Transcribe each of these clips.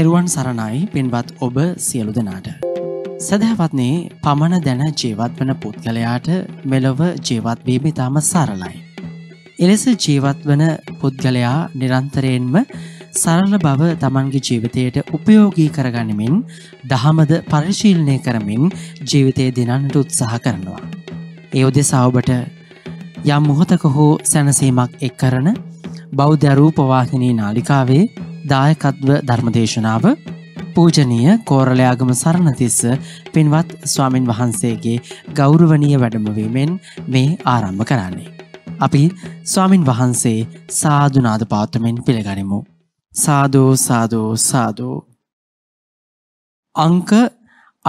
තෙරුවන් සරණයි පින්වත් ඔබ සියලු දෙනාට. සැදැහවත්නේ පමණ දැන ජීවත් වන පුද්ගලයාට මෙලොව ජීවත්වීම ඉතාම සරලයි. එලෙස ජීවත් වන පුද්ගලයා නිරන්තරයෙන්ම සරල බව තමන්ගේ ජීවිතයට උපයෝගී කරගනිමින් දහමද පරිශීලනය කරමින් ජීවිතය දිනන්නට උත්සාහ කරනවා. ඒයෝදෙ සවබට යම් මුහොතක හෝ සැනසීමක් එක් කරන බෞද්ධරූපවාහිනී නාලිකාවේ දායකත්ව ධර්මදේශනාව පූජනීය කෝරලයාගම සරණතිස්ස පින්වත් ස්වාමින් වහන්සේගේ ගෞරවනීය වැඩමවීමෙන් මේ ආරම්භ කරන්නේ. අපි ස්වාමින් වහන්සේ සාධනාද පාත්තමෙන් පිළිගනිමු. සාධෝ සාධෝ සාධෝ. අංක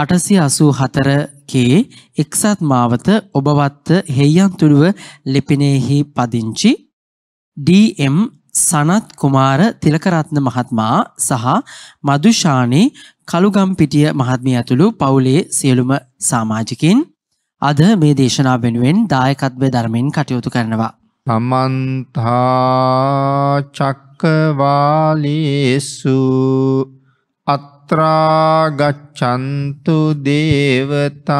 අටසි අසූ හතරකේ එක්සත් මාවත ඔබවත්ත හෙයියන්තුළුව ලිපිනයෙහි පදිංචි DM සනත් කුමාර තිලකරත්න මහත්මයා සහ මදුෂානි කළුගම්පිටිය මහත්මිය ඇතුළු පවුලේ සියලුම සමාජිකින් අද මේ දේශනා වෙනුවෙන් දායකත්වය ධර්මයෙන් කටයුතු කරනවා. තමන්තා චක්කවාලේසු අත්‍රාගච්ඡන්තු දේවතා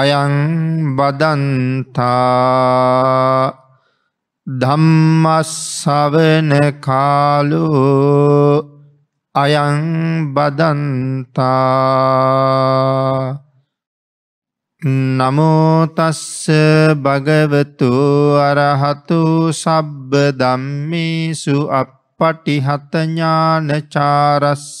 අයං බදන්තා ධම්මස්සවන කාලෝ අයං බදන්තා නමෝතස්ස භගවතු අරහතු සබ්බ දම්මිසු අප පටිහතඥානචාරස්ස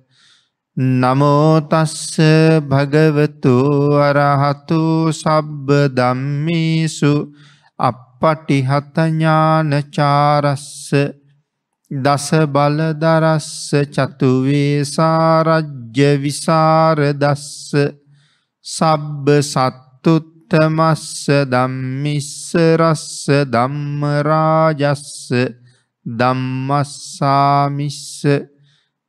නමෝතස්ස භගවතු අරහතු සබ්බ දම්මිසු අපපටිහතඥානචාරස්ස දස බලදරස්ස චතුවේසාරජ්‍ය විසාරදස්ස සබ්බ සත්තුත්තමස්ස දම්මිස්ස රස්ස දම්මරාජස්ස දම්මස්සාමිස්ස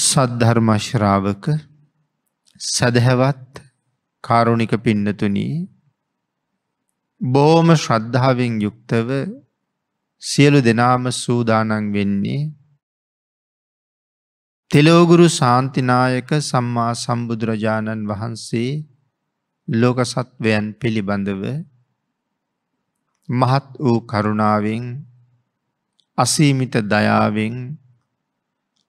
සද්ධර්මශ්‍රාවක සැදහැවත් කාරුණික පින්නතුනී බෝම ශ්‍රද්ධාවෙන් යුක්තව සියලු දෙනාම සූදානන් වෙන්නේ තෙලෝගුරු සාන්තිනායක සම්මා සම්බුදුරජාණන් වහන්සේ ලෝකසත්වයන් පිළිබඳව මහත් වූ කරුණාවෙන් අසීමිත දයාවෙන්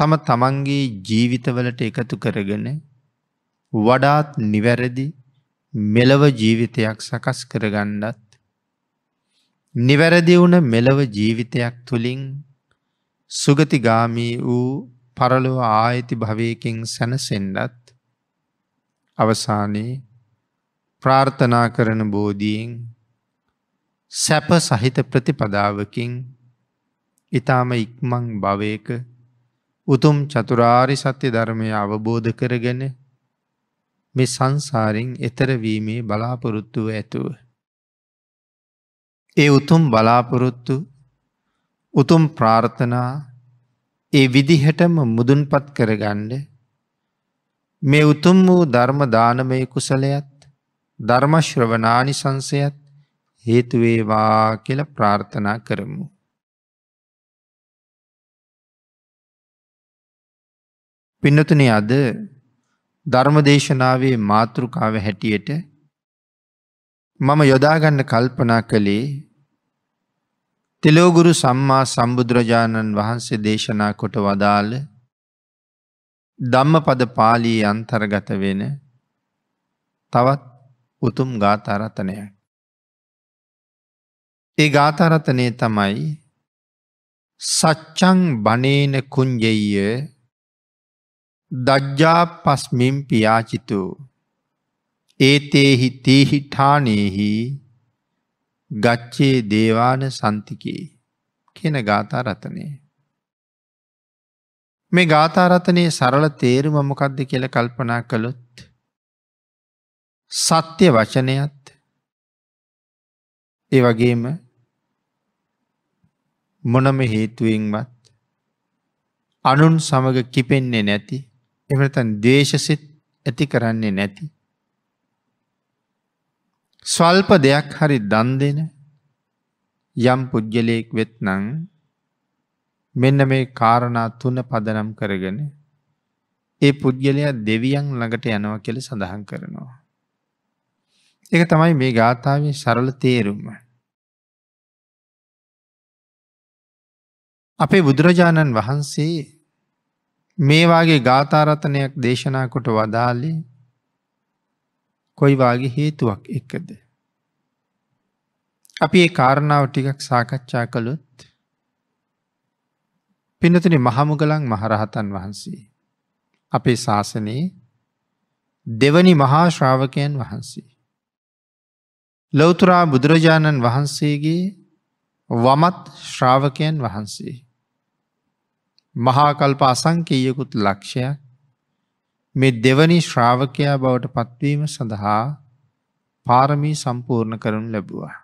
තම තමන්ගේ ජීවිතවලට එකතු කරගෙන වඩාත් නිවැරදි මෙලව ජීවිතයක් සකස් කරගන්නත් නිවැරදි වුණ මෙලව ජීවිතයක් තුළින් සුගතිගාමී වූ පරලොව ආයති භවයකින් සැනසෙන්ඩත් අවසානයේ ප්‍රාර්ථනා කරන බෝධීෙන් සැප සහිත ප්‍රතිපදාවකින් ඉතාම ඉක්මං භවයක උතුම් චතුරාරි සත්‍ය ධර්මය අවබෝධ කරගෙන මේ සංසාරෙන් එතරවීමේ බලාපොරොත්තුව ඇතුව. ඒ උතුම් බලාපොරොත්තු උතුම් ප්‍රාර්ථනා ඒ විදිහටම මුදුන්පත් කරගණ්ඩ මේ උතුම් වූ ධර්මදානමය කුසලයත් ධර්මශ්‍රවනානිසංසයත් හේතුවේවා කියල ප්‍රාර්ථනා කරමු. පින්නතුන අද ධර්මදේශනාවේ මාතෘකාව හැටියට මම යොදාගන්න කල්පනා කළේ තෙලෝගුරු සම්මා සම්බුදුරජාණන් වහන්සේ දේශනා කොට වදාළ ධම්මපද පාලී අන්තර්ගත වෙන තවත් උතුම් ගාතාරතනය. ඒ ගාතාරතනය තමයි සච්චං බනේන කුංජෙය දජ්ජා පස්මින් පියාචිතෝ ඒතේහි තීහිඨානයහි ගච්චේ දේවාන සන්තිකේ කියන ගාථරතනය. මේ ගාථරතනය සරල තේරු මමොකක්ද කියල කල්පනා කළොත්. සත්‍ය වචනයත් ඒ වගේම මොනම හේතුවෙන්වත් අනුන් සමඟ කිපෙන්නේ නැති එහෙම නැත්නම් ද්වේෂසිත ඇති කරන්නේ නැති ස්වල්ප දෙයක් හරි දන් දෙන යම් පුජ්‍යලයක් වෙත්නම් මෙන්න මේ කාරණා තුන පදනම් කරගෙන ඒ පුද්ගලයා දෙවියන් ළඟට යනවා කියලා සඳහන් කරනවා. ඒක තමයි මේ ගාථාවේ සරල තේරුම. අපේ බුදුරජාණන් වහන්සේ මේ වාගේ ගාථාරතනයක් දේශනා කොට වදාලේ කොයි වාගේ හේතුවක් එක්කද. අපි ඒ කාරණාව ටිකක් සාකච්ඡා කළොත් පිනතුන මහමුගලන් මහරහතන් වහන්සේ. අපේ ශාසනයේ දෙවනි මහා ශ්‍රාවකයන් වහන්සේ. ලෞතුරා බුදුරජාණන් වහන්සේගේ වමත් ශ්‍රාවකයන් වහන්සේ. මහාකල්ප අසංකීයකුත් ලක්ෂයක් මේ දෙවනි ශ්‍රාවකයා බවට පත්වීම සඳහා පාරමී සම්පූර්ණ කරනු ලැබුවා.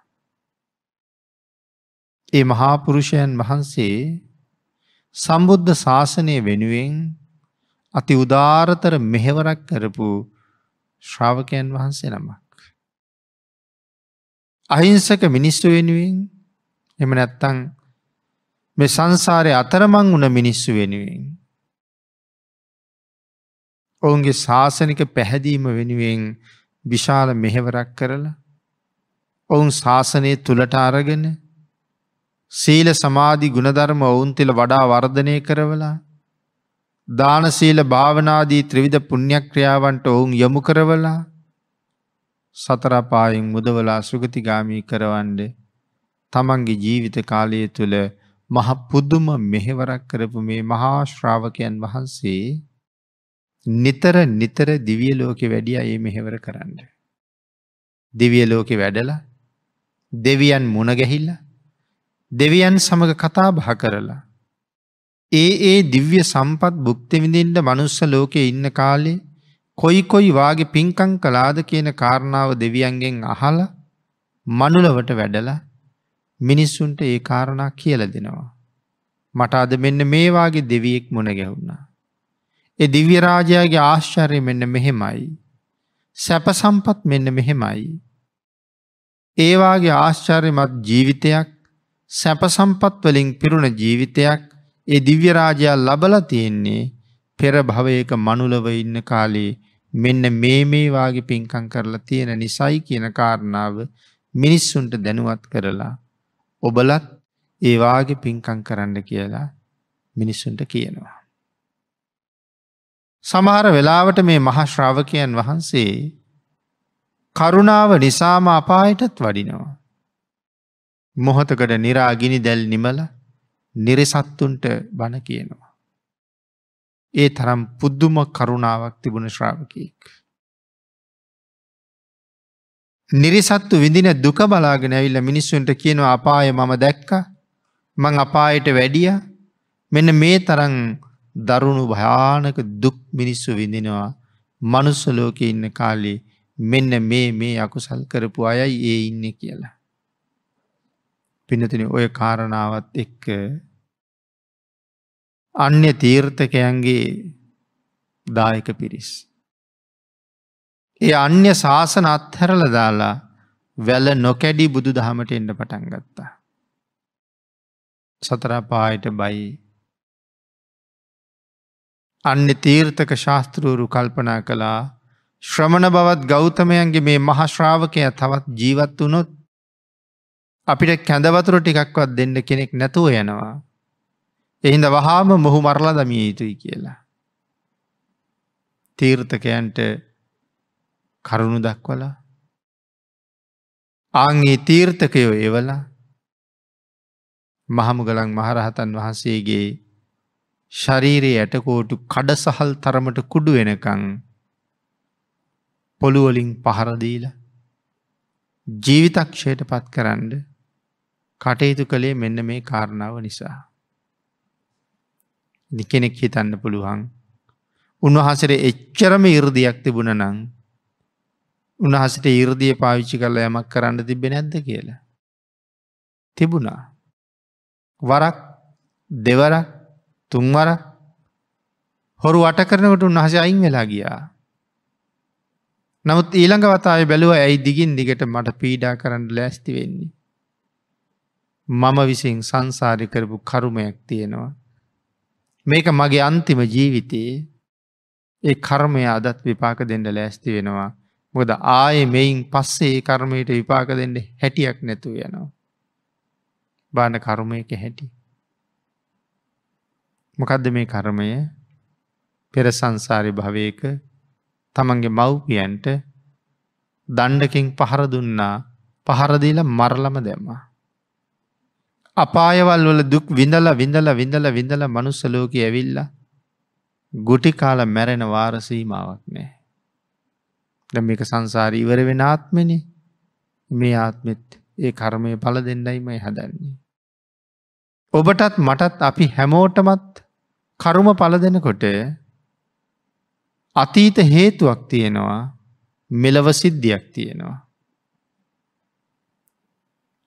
ඒ මහාපුරුෂයන් වහන්සේ සම්බුද්ධ ශාසනය වෙනුවෙන් අති උදාරතර මෙහෙවරක් කරපු ශ්‍රාවකයන් වහන්සේ නමක්. අහිංසක මිනිස්සු වෙනුවෙන් එම නැත්තං මේ සංසාරය අතරමං වුණ මිනිස්සු වෙනුවෙන්. ඔවුන්ගේ ශාසනික පැහැදීම වෙනුවෙන් විශාල මෙහෙවරක් කරලා ඔවුන් ශාසනය තුළට අරගෙන සීල සමාධි ගුණධර්ම ඔවුන් තිල වඩා වර්ධනය කරවලා දාන සීල භාවනාදී ත්‍රවිධ පුුණ්්‍යක්‍රියාවන්ට ඔවුන් යොමු කරවලා සතරපායෙන් මුදවලා සුගතිගාමී කරවන්ඩ තමන්ගේ ජීවිත කාලය තුළ මහ පුදුම මෙහෙවරක් කරපු මේ මහා ශ්‍රාවකයන් වහන්සේ නිතර නිතර දිව්‍ය ලෝකේ වැඩියා මේ මෙහෙවර කරන්න. දිව්‍ය ලෝකේ වැඩලා දෙවියන් මුණ ගැහිලා දෙවියන් සමග කතා බහ කරලා ඒ ඒ දිව්‍ය සම්පත් භුක්ති විඳින්න මනුස්ස ලෝකේ ඉන්න කාලේ කොයි කොයි වාගේ පින්කම් කළාද කියන කාරණාව දෙවියන්ගෙන් අහලා මනුලවට වැඩලා මිනිස්සුන්ට ඒ කාරණා කියල දෙනවා. මට අද මෙන්න මේවාගේ දෙවියෙක් මුණ ගැහුුණා. එ දිව්‍යරාජයාගේ ආශ්චර්ය මෙන්න මෙහෙමයි. සැපසම්පත් මෙන්න මෙහෙමයි. ඒවාගේ ආශ්චර්යමත් ජීවිතයක් සැපසම්පත් වලින් පිරුණ ජීවිතයක් ඒ දිව්‍යරාජයා ලබල තියෙන්නේ පෙර භවයක මනුලව ඉන්න කාලේ මෙන්න මේ මේවාගේ පින්කං කරලා තියෙන නිසයි කියන කාරණාව මිනිස්සුන්ට දැනුවත් කරලා ඔබලත් ඒවාගේ පින්කං කරන්න කියලා මිනිස්සුන්ට කියනවා. සමහර වෙලාවට මේ මහශ්‍රාවකයන් වහන්සේ කරුණාව නිසාම අපායටත් වඩිනවා. මොහොතකට නිරාගිනි දැල් නිමල නිරිසත්තුන්ට බණ කියනවා. ඒ තරම් පුද්දුම කරුණාවක් තිබුණ ශ්‍රාවකයෙක්. නිරිසත්තු විඳින දුක බලාගෙන ඇවිල්ල මිනිස්සුන්ට කියනවා අපාය මම දැක්ක මං අපායට වැඩිය මෙන්න මේ තරන් දරුණු භයානක දුක් මිනිස්සු විඳිනවා මනුස්සලෝක ඉන්න කාලේ මෙන්න මේ මේ අකුසල් කරපු අයයි ඒ ඉන්න කියලා. පිනතින ඔය කාරණාවත් එක්ක අන්‍ය තීර්ථකයන්ගේ දායක පිරිස්. ඒ අන්‍ය ශාසන අත්හැරල දාලා වැල නොකැඩී බුදු දහමට එන්න පටන් ගත්තා. සතරපායට බයි. අන්න තීර්ථක ශාස්තෘූරු කල්පනා කළා ශ්‍රමණ බවත් ගෞතමයන්ගේ මේ මහශ්‍රාවකය තවත් ජීවත් වනොත් අපිට කැඳවතුර ටිකක්වත් දෙන්න කෙනෙක් නැතුව යනවා. එහින්ද වහාම මොහු මරලා දමිය යුතුයි කියලා. තීර්ථකයන්ට කරුණු දක්වලා ආංගේ තීර්ථකයෝ එවල මහමුගලන් මහරහතන් වහන්සේගේ ශරීරයේ ඇටකෝටු කඩ සහල් තරමට කුඩු වෙනකං පොළුවලින් පහරදීල ජීවිතක්ෂයට පත් කරන්න කටයුතු කළේ මෙන්න මේ කාරණාව නිසා. නිකෙනෙක් හිතන්න පුළුවන් උන්වහසර එච්චරම ඉරදියක් තිබුණ නං උන්හසට ඉරදිය පාවිච්චි කරලා යමක් කරන්න තිබෙන ඇද කියලා. තිබුණා. වරක් දෙවර තුන්වර හොරු අට කරනකට උන්හස අයින් වෙලා ගියා. නමුත් ඊළඟ වතාව බැලුව ඇයි දිගින් දිගට මට පීඩා කරන්න ලෑස්ති වෙන්නේ. මම විසින් සංසාරි කරපු කරුමයක් තියෙනවා. මේක මගේ අන්තිම ජීවිතයේ ඒ කර්මය අදත් විපාක දෙන්න ලෑස්ති වෙනවා මොකද ආයෙ මෙයින් පස්සේ ඒ කර්මයට විපාක දෙන්න හැටියක් නැතුව යනවා. බාන කර්මයක හැටි. මොකදද මේ කර්මය පෙර සංසාරය භවයක තමන්ගේ මව්පියන්ට දණ්ඩකින් පහර දුන්නා පහරදීල මරලම දැම්මා. අපායවල් වල දුක් විඳල විඳල විඳල විඳල මනුස්සලෝක ඇවිල්ල ගුටි කාල මැරෙන වාරසීමාවක් නෑ. ද මේක සංසාර ඉවර වෙන ආත්මනේ මේ ආත්මෙත් ඒ කර්මය පල දෙන්නයිම හැදන්නේ. ඔබටත් මටත් අපි හැමෝටමත් කරුම පල දෙනකොට අතීත හේතුවක් තියෙනවා මෙලව සිද්ධියක් තියෙනවා.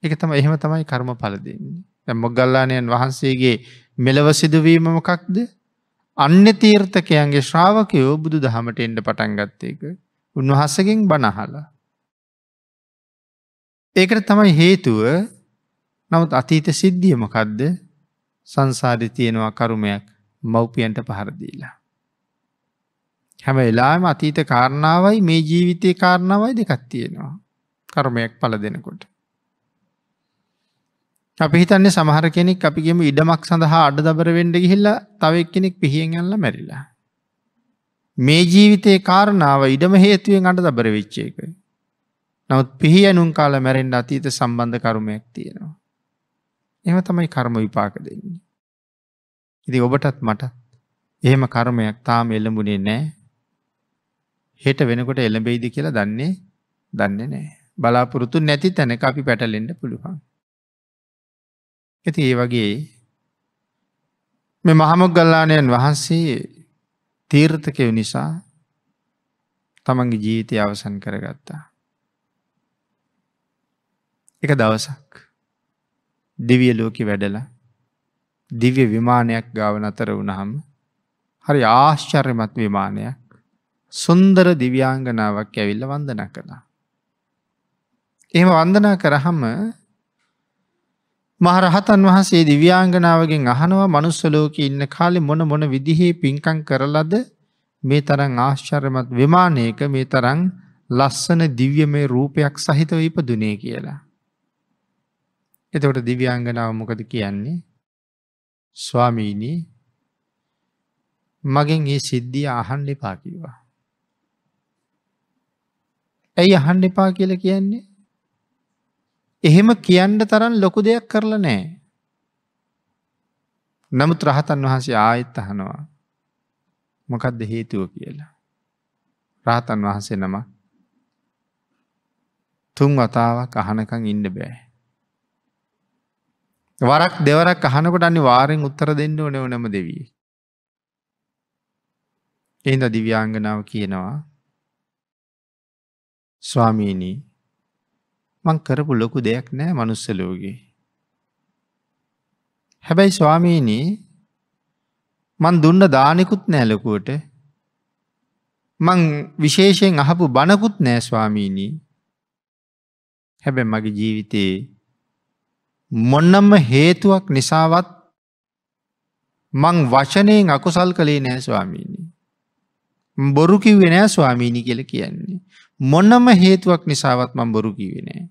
එක තම එහෙම තමයි කර්ම පල දෙන්නේ. මොගල්ලානයන් වහන්සේගේ මෙලව සිදුවීම මොකක්ද අන්න තීර්ථකයන්ගේ ශ්‍රාවකයෝ බුදු දහමට එන්ඩ පටන් ගත්තේක උන්වහසගෙන් බනහලා. ඒකට තමයි හේතුව නමුත් අතීත සිද්ධියමකදද සංසාරි තියෙනවා කරුමයක් මව්පියන්ට පහරදීලා. හැම එලාම අතීත කාරණාවයි මේ ජීවිතය කාරණාවයි දෙකත් තියෙනවා කර්මයක් පල දෙනකොට. අපි හිතන්නේ සමහර කෙනෙක් අපිගෙම ඉඩමක් සඳහා අඩ දබර වෙන්ඩ ගිහිල්ලා තවක් කෙනෙක් පිහියෙන් ඇල්ල මැරිලා. මේ ජීවිතයේ කාරණාව ඉඩම හේතුවෙන් අට දබර විච්චේක. නවත් පිහි ඇනුම් කාල මැරෙන්ට අතීත සම්බන්ධ කරුමයක් තියෙනවා. එම තමයි කර්ම විපාක දෙන්නේ. ඉති ඔබටත් මටත් එහෙම කර්මයක් තාම එල්ලඹුණේ නෑ හෙට වෙනකොට එළඹෙයිද කියලා දන්නේ දන්නේ නෑ බලාපොරොතු නැති තැන අපි පැටලෙන්ඩ පුළුවන්. ඇති ඒ වගේ මෙ මහමක් ගල්ලානයන් වහන්සේ තීර්ථකයව නිසා තමන්ගේ ජීවිතය අවසන් කරගත්තා. එක දවසක් දිවිය ලෝකෙ වැඩලා දිව්‍ය විමානයක් ගාව නතර වුණහම හරි ආශ්චර්යමත් විමානයක් සුන්දර දිව්‍යාංගනාවක් ඇවිල්ල වන්දන කළා. එහෙම වන්දනා කරහම මහරහතන් වහන්සේ දිව්‍යාංගනාවගෙන් අහනවා මනුස්සලෝක ඉන්න කාලෙ මොන මොන විදිහේ පින්කං කරලද මේ තරං ආශ්චර්මත් විමානයක මේ තරං ලස්සන දිව්‍ය මේ රූපයක් සහිතව ඉපදුනේ කියලා. එතකොට දිව්‍යාංගනාව මොකද කියන්නේ ස්වාමීණී මගෙන් ඒ සිද්ධිය අහන් එපා කිවා. ඇයි අහන් එපා කියල කියන්නේ එහෙම කියන්න තරම් ලොකු දෙයක් කරලා නෑ. නමුත් රහතන් වහන්සේ ආයෙත් අහනවා. මොකක්ද හේතුව කියලා. රහතන් වහන්සේ නම තුන් වතාවක් අහනකං ඉන්න බෑ. වරක් දෙවරක් අහනකොට අනි වාරෙන් උත්තර දෙන්න ඕන ඕනම දෙවී. එහිද දිව්‍යාංගනාව කියනවා ස්වාමීනී මං කරපු ලොකු දෙයක් නෑ මනුස්සලෝගේ. හැබැයි ස්වාමීනී මන් දුන්න දානෙකුත් නෑලකුවට මං විශේෂයෙන් අහපු බණකුත් නෑ ස්වාමීනී හැබැ මගේ ජීවිතයේ මොන්නම්ම හේතුවක් නිසාවත් මං වචනයෙන් අකුසල් කළේ නෑ ස්වාමීනී. බොරු කිව්වේ නෑ ස්වාමීනි කියල කියන්නේ. මොන්නම හේතුවක් නිසාවත් මං බොරු කිවෙනෑ.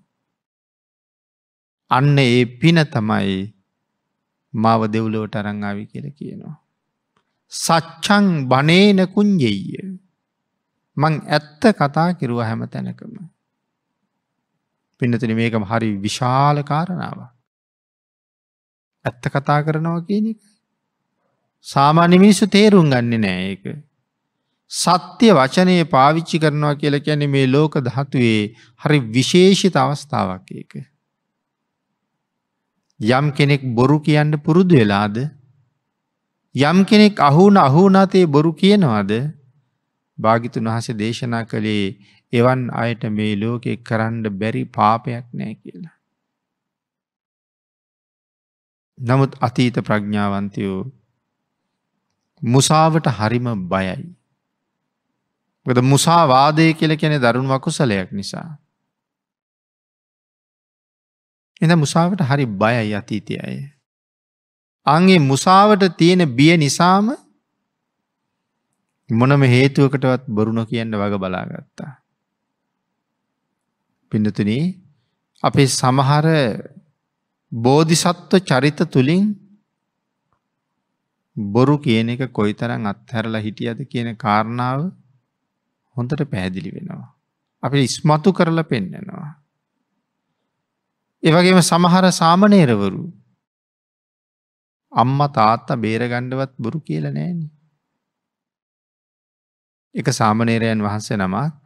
අන්න ඒ පින තමයි මාව දෙව්ලොවට අරංආවි කියල කියනවා. සච්චං බනේනකුන් යෙය. මං ඇත්ත කතා කිරුව හැම තැනකම. පින්නතින මේකම හරි විශාල කාරණාව. ඇත්ත කතා කරනවා කියන එක. සාමාන්‍ය මිනිස්සු තේරුම් ගන්න නෑ ඒක සත්‍ය වචනය පාවිච්චි කරනවා කියලා කියන්නේ මේ ලෝක ධාතුවේ හරි විශේෂිත අවස්ථාවක් ඒක. යම් කෙනෙක් බොරු කියන්න පුරුදු වෙලාද යම් කෙනෙක් අහුන අහුනාතේ බොරු කියනවාද භාගිතුන් වහසේ දේශනා කළේ එවන් අයට මේ ලෝකෙ කරන්න බැරි පාපයක් නෑ කියලා. නමුත් අතීත ප්‍රඥාවන්තයෝ මුසාවට හරිම බයයි. ගොද මුසා වාදය කියල කෙනෙ දරුණු වකුසලයක් නිසා. එඳ මුසාවට හරි බයයි අතීති අය. අන්ගේ මුසාවට තියෙන බිය නිසාම මොනම හේතුවකටවත් බොරුණ කියන්න වග බලාගත්තා. පිඩතුන අපේ සමහර බෝධිසත්ව චරිත තුළින් බොරු කියන එක කොයි තරන් අත්හැරලා හිටියද කියන කාරණාව හොඳට පැහැදිලි වෙනවා. අපි ඉස්මතු කරලා පෙන්නනවා. එවගේම සමහර සාමනේරවරු අම්ම තාත්තා බේරගණ්ඩවත් බොරු කියල නෑන. එක සාමනේරයන් වහන්සේ නමක්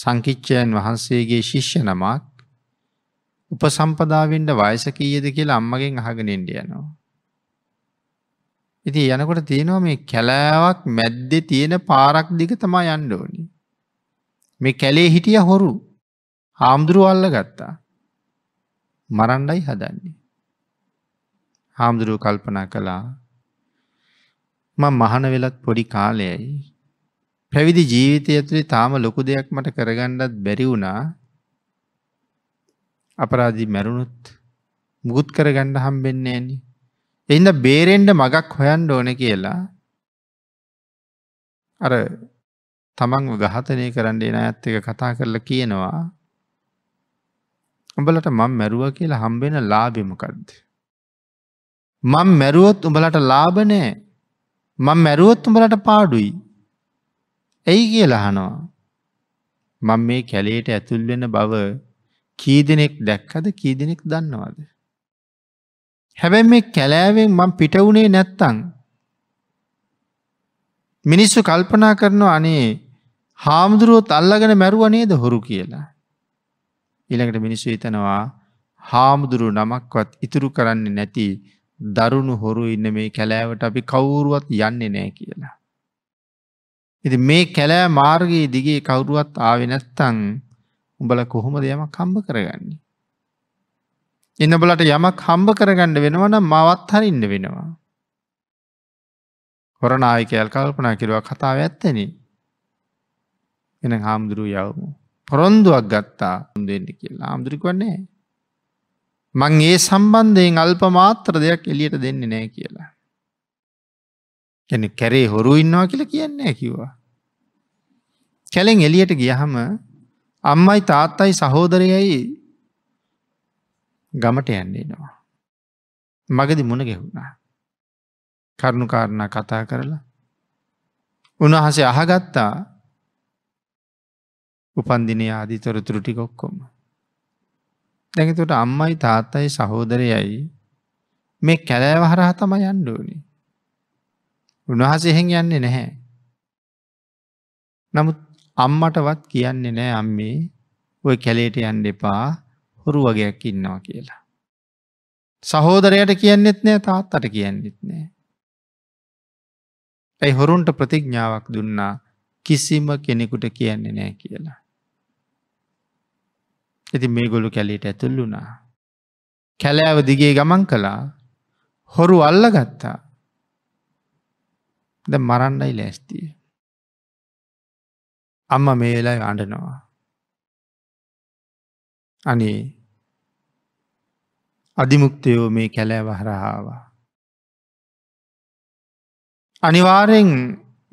සංකිච්චයන් වහන්සේගේ ශිෂ්‍ය නමක් උපසම්පදාවෙන්ට වයසකීයද කියලා අම්මගෙන් අහගෙනෙන්ඩියනවා. ඉති යනකොට තියෙනවා මේ කැලෑවක් මැද්දෙ තියෙන පාරක් දිග තමා යන්න ඕනි. මේ කැලේ හිටිය හොරු හාමුදුරුව අල්ල ගත්තා. මරණ්ඩයි හදන්නේ. හාමුදුරුව කල්පනා කළා මං මහන වෙලත් පොඩි කාලයයි. පැවිදි ජීවිතය ඇතුළේ තාම ලොකු දෙයක් මට කරගණ්ඩත් බැරි වුණා අපරාධී මැරුණුත් මුගුත් කරගණ්ඩ හම්බෙන්නේ ඇනි එහින්ද බේරෙන්ඩ මගක් හොයන්ඩ ඕන කියලා අර තමන් ගහතනය කරන්න එන ඇත් එක කතා කරලා කියනවා උඹලට මං මැරුව කියලා හම්බෙන ලාබෙමකක්ද. මං මැරුවොත් උඹලට ලාබනෑ මං මැරුවොත් උඹලට පාඩුයි. ඇයි කියලා හනවා. මං මේ කැලේට ඇතුල්වෙන බව කීදෙනෙක් දැක්කද කීදෙනෙක් දන්නවාද. හැබැයි මේ කැලෑවෙන් මං පිට වුණේ නැත්තං. මිනිස්සු කල්පනා කරනවා අනේ හාමුදුරුවොත් අල්ලගෙන මැරුව නේද හොරු කියලා. ඊළඟට මිනිස්සු හිතනවා හාමුදුරු නමක්වත් ඉතුරු කරන්නේ නැති දරුණු හොරු ඉන්න මේ කැලෑවට අපි කවුරුවත් යන්නේ නෑ කියලා. ඉති මේ කැලෑ මාර්ගයේ දිගේ කවුරුවත් ආවෙනැත්තං උඹල කොහොම දෙයම කම්බ කරගන්නේ. එනබලට යමක් හම්බ කරගන්න වෙනවන මවත් හරින්න වෙනවා. හොරනායිකයල් කල්පනා කිරුව කතාව ඇත්තෙන. එන හාමුදුරුව යවමු. පොරොන්දුවක් ගත්තා දෙන්න කියලා හාමුදුරිකවන්නේ. මං ඒ සම්බන්ධයෙන් අල්ප මාත්‍ර දෙයක් එලියට දෙන්න නෑ කියලා. කැන කැරේ හොරු ඉන්නවා කියලා කියන්නේ කිව්වා. කැලෙන් එලියට ගියහම අම්මයි තාත්තයි සහෝදරයයි ගමට යන්නේ නවා. මගදි මුණ ගැහුණා. කරුණුකාරණ කතා කරලා උන්වහසේ අහගත්තා උපන්දිනය ආදී තොරතුරු ටික ඔක්කොම. දැඟතොට අම්මයි තාත්තයි සහෝදරයයි මේ කැලෑව හරහා තම යන්ඩෝනි. උන්වහස එහෙන් යන්නේ නැහැ. නමුත් අම්මටවත් කියන්නේ නෑ අම්මේ ඔය කැලේට යන්න එපා හොරු වගේයක් ඉන්නවා කියලා. සහෝදරයට කියන්නෙත් නෑ තාත්තට කියන්නෙත් නෑ. ඇයි හොරුන්ට ප්‍රතිඥ්ඥාවක් දුන්නා කිසිම කෙනෙකුට කියන්නේ නෑ කියලා. ඇති මේ ගොලු කැලීට ඇතුල්ලුනා. කැලෑව දිගේ ගමන් කළා හොරු අල්ල ගත්තා. ද මරන්නයි ලැස්තිය. අම්ම මේලා අඩනවා. අනේ අධිමුක්තයෝ මේ කැලෑ වහරහාවා. අනිවාරෙන්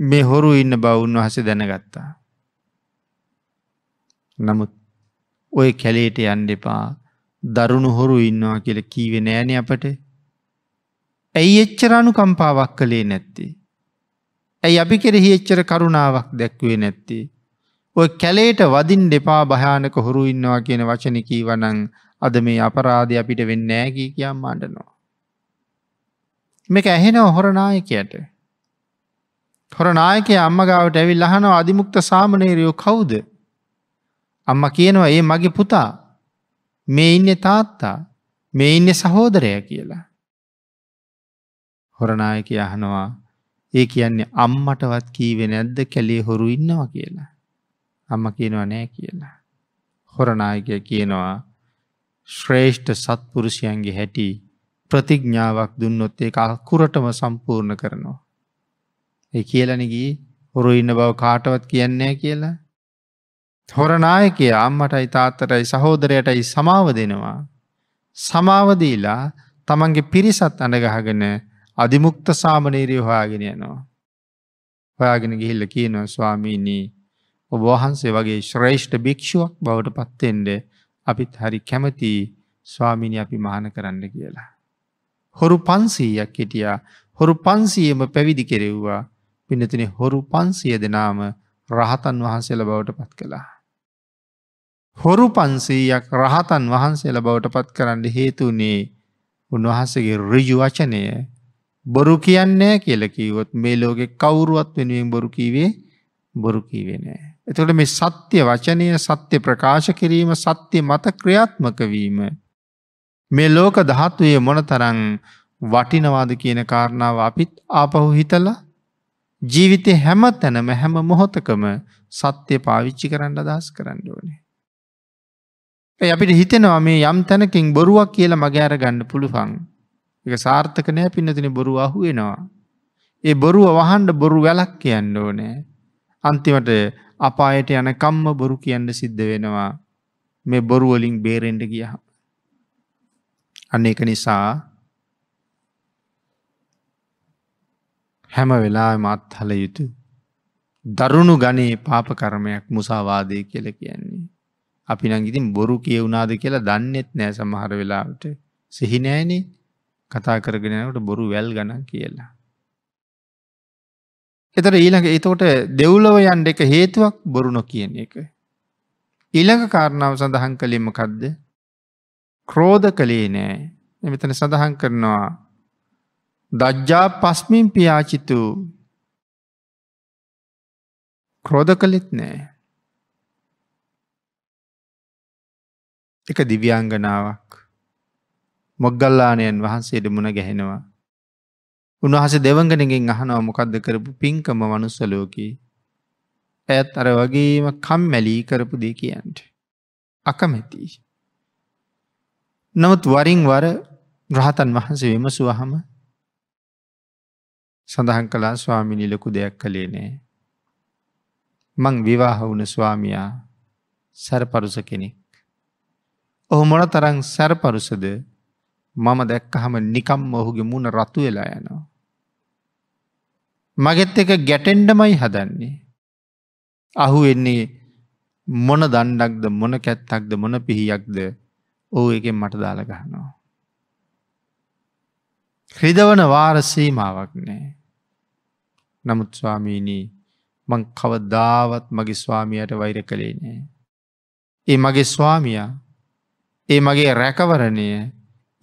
මේ හොරු ඉන්න බවුන් වහස දැනගත්තා. නමුත් ඔය කැලේට යන්න එපා දරුණු හොරු ඉන්නවා කියල කීවෙ නෑන අපට ඇයි එච්චරණු කම්පාවක් කළේ නැත්ති. ඇයි අපි කෙරෙහි එච්චර කරුණාවක් දැක්වේ නැත්තිේ ඔය කැලේට වදින් දෙපා භයානක හොරු ඉන්නවා කියන වචනකී වනං අද මේ අපරාධය අපිට වෙන්න ෑගී කියම් අඩනවා. මේක ඇහෙනව හොරනායකයට. හොරනායකය අම්මගාවට ඇවිල් අහනව අධිමුක්ත සාමනේරයෝ කවුද. අම්ම කියනවා ඒ මගේ පුතා මේ ඉන්න තාත්තා මේ ඉන්න සහෝදරය කියලා. හොරනායකය අහනවා ඒ කියන්නේ අම්මටවත් කීවෙන ඇද්ද කැලේ හොරු ඉන්නවා කියලා. අම්ම කියනවා නෑ කියලා. හොරනායකය කියනවා ශ්‍රේෂ්ඨ සත්පුරුෂයන්ගේ හැටි ප්‍රතිඥ්ඥාවක් දුන්නොත් ඒ අකුරටම සම්පූර්ණ කරනවා. ඒ කියලනගී හොරු ඉන්න බව කාටවත් කියන්නේ කියලා. හොරනායකය අම්මටයි තාත්තටයි සහෝදරයටයි සමාව දෙනවා. සමාවදීලා තමන්ගේ පිරිසත් අඩගහගෙන අධිමුක්ත සාමනීරය හොයාගෙන යනවා. හොයාගෙන ගිහිල්ල කියනවා ස්වාමීනී ඔබ වහන්සේ වගේ ශ්‍රේෂ්ඨ භික්‍ෂුවක් බවට පත්තෙන්ඩ අපිත් හරි කැමති ස්වාමිණි අපි මහන කරන්න කියලා. හොරු පන්සීයක් හිටියා හොරු පන්සියම පැවිදි කෙරෙව්වා පිනතින හොරු පන්සිය දෙනාම රහතන් වහන්සේල බවට පත් කළා. හොරු පන්සීයක් රහතන් වහන්සේල බවට පත් කරන්න හේතුනේ උන්වහන්සගේ රිජු වචනය බොරු කියන්නේ කියලකීවොත් මේ ලෝකෙ කවුරුවත් වෙනුවෙන් බොරු කීවේ බොරු කීවේ නෑ. එතකොට මේ සත්‍ය වචනය සත්‍ය ප්‍රකාශ කිරීම සත්‍ය මත ක්‍රියාත්මක වීම මේ ලෝක ධාතුවේ මොනතරම් වටිනවාද කියන කාරණාව අපිත් ආපහු හිතලා ජීවිතේ හැම තැනම හැම මොහොතකම සත්‍ය පාවිච්චි කරන්න අදහස් කරන්න ඕනේ. ඒ අපිට හිතෙනවා මේ යම් තැනකින් බොරුවක් කියලා මගේ අරගන්න පුළුවන්. ඒක සාර්ථක නෑ පින්නතින බොරුව අහුවෙනවා. ඒ බොරුව වහන්න බොරු වැලක් කියන්න ඕනේ. අන්තිමට අපායට යනකම්ම බොරු කියන්න සිද්ධ වෙනවා මේ බොරුවලින් බේරෙන්ට ගියහ. අන්න එක නිසා හැම වෙලාම අත්හල යුතු දරුණු ගනේ පාප කරමයක් මුසාවාදය කියල කියන්නේ. අපි නංගිතින් බොරු කියවුනාද කියලා දන්නෙත් නෑ සමහර වෙලාවට සිහිනෑනේ කතා කරගෙනනට බොරු වැල් ගණන් කියලා. එතර ඊළඟ එතෝට දෙව්ලොව යන්ඩ එක හේතුවක් බොරුණො කියන එක. ඊළඟ කාරණාව සඳහන් කළෙම කද්ද ක්‍රෝධ කළේ නෑ මෙතන සඳහන් කරනවා දජ්ජා පස්මින් පියාචිතු ක්‍රෝධ කළෙත් නෑ එක දිව්‍යංගනාවක් මොග්ගල්ලානයන් වහන්සේට මුණ ගැහෙනවා උන්වහස දෙවගනගෙන් අහනව මොකක්ද කරපු පින්කම මනුස්සලෝකී. ඇත් අර වගේම කම් මැලී කරපු දෙ කියන්ට. අකමැති. නමුත් වරින් වර රහතන් වහන්සේ විමසුවහම සඳහන් කලා ස්වාමිනි ලොකු දෙයක් කළේ නෑ. මං විවාහ වුණ ස්වාමයා සැරපරුස කෙනෙක්. ඔහු මොන තරං සැරපරුසද මම දැක්කහම නිකම් ඔහුගේ මුණ රතු වෙලා යනවා. මගෙත් එක ගැටෙන්ඩමයි හදන්නේ. අහු එන්නේ මොන දණ්ඩක්ද මොන කැත්තක්ද මොන පිහියක්ද ඕ එකෙන් මට දාළගහනවා. ක්‍රදවන වාරසීමාවක් නෑ. නමුත් ස්වාමීනී මං කවදාවත් මගේ ස්වාමියයට වෛර කළේ නෑ. ඒ මගේ ස්වාමියා ඒ මගේ රැකවරණය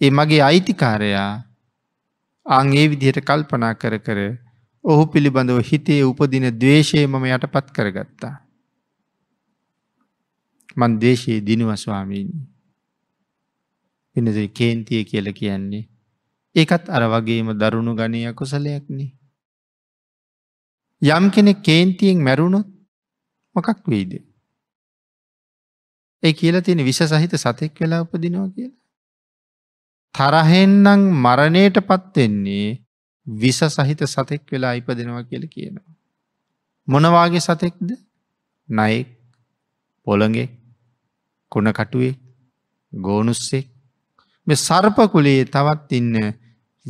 ඒ මගේ අයිතිකාරයා අං ඒ විදිහට කල්පනා කර කර ඔහු පිළිබඳව හිතේ උපදින දවේශය මම යටපත් කරගත්තා. මන් දේශයේ දිනුවස්වාමීණී. එනසේ කේන්තිය කියල කියන්නේ. ඒකත් අර වගේම දරුණු ගණය කුසලයක්න. යම් කෙනෙ කේන්තියෙන් මැරුණොත් මොකක් වෙයිද. ඒ කියලා තියෙන විස සහිත සතෙක් වෙලා උපදිනවා කියලා. තරහෙන්නම් මරණයට පත්වෙන්නේ විස සහිත සතෙක් වෙලා ඉපදෙනවා කියල කියනවා. මොනවාගේ සතෙක්ද නයෙක් පොළගෙක් කොනකටුවේ ගෝනුස්සෙක් මෙ සර්පකුලේ තවත් ඉන්න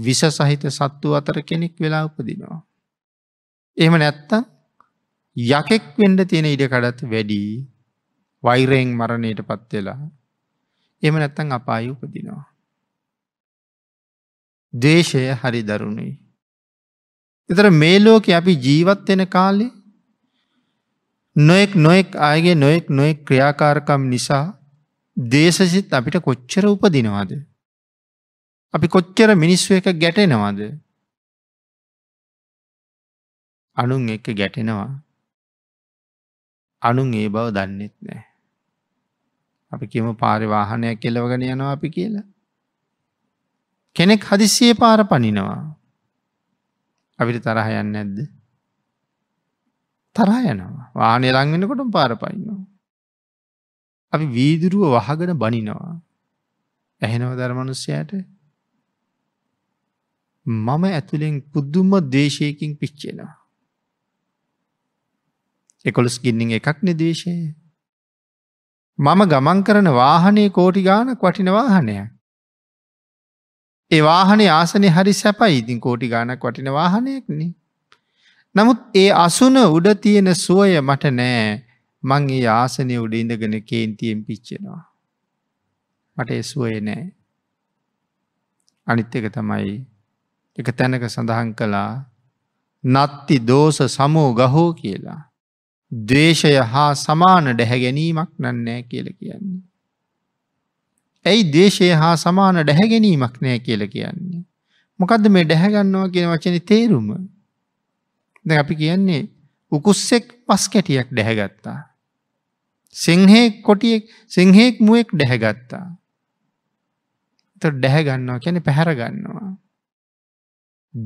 විස සහිත සත්තු අතර කෙනෙක් වෙලා උපදිනවා. එහෙම නැත්තං යකෙක් වෙන්ඩ තියෙන ඉඩකඩත් වැඩි වෛරයෙන් මරණයට පත්වෙලා එම නැත්තං අපායු උපදිනවා. දේශය හරි දරුණුයි. එතර මේ ලෝකෙ අපි ජීවත් වෙන කාලේ නොයෙක් නොයෙක් අයගේ නොයෙක් නොයෙක් ක්‍රියාකාරකම් නිසා දේශසිත් අපිට කොච්චර උපදිනවාද. අපි කොච්චර මිනිස්සු එක ගැටෙනවාද. අනුන් එක ගැටෙනවා අනුන් ඒ බව දන්නෙත් නෑ. අපි කියම පාරිවාහනයක් කෙලවගෙන යනවා අපි කියලා. කෙනෙක් හදිස්සියේ පාර පනිනවා අපිට තරහ යන්න ඇද්ද තරහ යනවා වානය ලංවෙනකොටම පාර පයින්නවා. අපි වීදුරුව වහගෙන බනිනවා ඇහෙනව ධර්මනුස්්‍යයට මම ඇතුළෙන් පුද්දුම දේශයකින් පිච්චෙනවා. එකොළොස් ගින්නිින් එකක්න දේශය මම ගමන් කරන වාහනේ කෝටි ගාන වටින වාහනයක් ඒ වාහනේ ආසනය හරි සැපයි ඉතින් කෝටි ගානක් වටින වාහනයක්න. නමුත් ඒ අසුන උඩ තියෙන සුවය මට නෑ මං ඒ ආසනය උඩ ඉඳගෙන කේන්තියෙන් පිච්චෙනවා. මට ඒ සුවය නෑ. අනිත් එක තමයි එක තැනක සඳහන් කළා නත්ති දෝස සමෝ ගහෝ කියලා. දේශය හා සමාන ඩැහැ ගැනීමක් නන්නෑ කියල කියන්නේ. ඇයි දේශය හා සමාන ඩැහැගැනීමක් නෑ කියල කියන්නේ. මොකද මේ ඩැහැගන්නවා කියෙන වචන තේරුම. ද අපි කියන්නේ උකුස්සෙක් පස් කැටියක් ඩැහැගත්තා. සිංහෙක් කොටියෙක් සිංහෙක් මුවෙක් ඩැහැගත්තා. ත ඩැහැගන්නවා කැන පැහැරගන්නවා.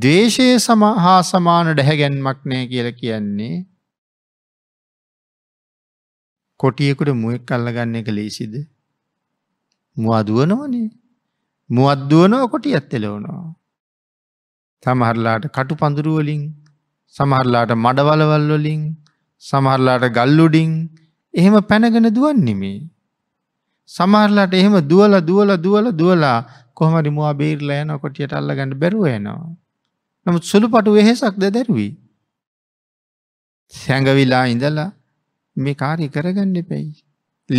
දේශය සමහා සමාන ඩැහැගැන්මක් නෑ කියල කියන්නේ කොටියකුට මුවෙක් අල්ලගන්න එක ලේසිද මුවදුවනවනේ මුවත්දුවනෝ කොටියත් එලවනවා. තමහරලාට කටු පඳුරුවලින් සමහරලාට මඩවලවල්වලින් සමහරලාට ගල්ලුඩින් එහෙම පැනගෙන දුවන් නෙමේ. සමහරලාට එහෙම දුවල දුවල දුවල දුවලා කොහමරි මවා බේරලා යන කොටියට අල්ල ගන්න බැරුවයනවා. නමුත් සුළු පටු වෙහෙසක් ද දැරුවී. සැඟවිලා ඉඳලා මේ කාරි කරගන්න එපැයි.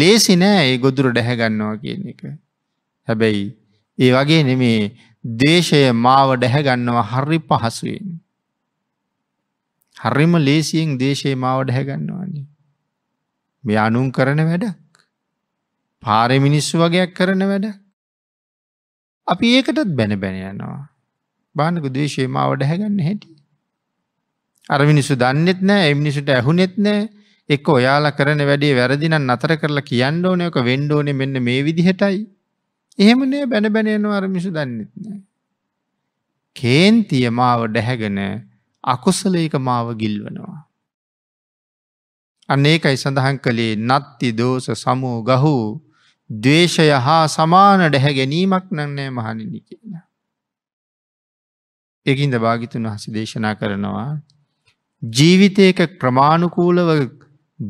ලේසි නෑ ඒ ගොදුර ඩැහැගන්නවා කියන එක. හැබැයි ඒ වගේ නෙමේ දේශය මාව ඩැහැගන්නවා හරි පහසුවෙන්. හරිම ලේසියෙන් දේශය මාව ඩැහැගන්නවානේ. මේ අනුම් කරන වැඩක්. පාරෙ මිනිස්සු වගේයක් කරන වැඩ. අපි ඒකටත් බැන බැන යනවා. බානක දේශය මාව ඩැහැගන්න හැටි. අර මිනිසු දන්නෙත් නෑ එමිනිසුට ඇහුනෙත් නෑ එක ඔයාලා කරන වැඩේ වැරදිනම් නතර කරලා කියන්න ඕනේ ඔක වෙන්න ඕනේ මෙන්න මේ විදිහටයි. එහෙම නේ බැන බැන යනවා අර මිසු දන්නේ නැහැ. කේන්තිය මාව දැහැගෙන අකුසලයක මාව ගිල්වනවා. අන්න ඒකයි සඳහන් කළේ නත්ති දෝෂ සමෝ ගහු ද්වේෂය හා සමාන ඩැහැ ගැනීමක් නන්නේ මහණෙනි කියලා. එකින්ද භාගිතුන් වහන්සේ දේශනා කරනවා ජීවිතයක ක්‍රමානුකූලව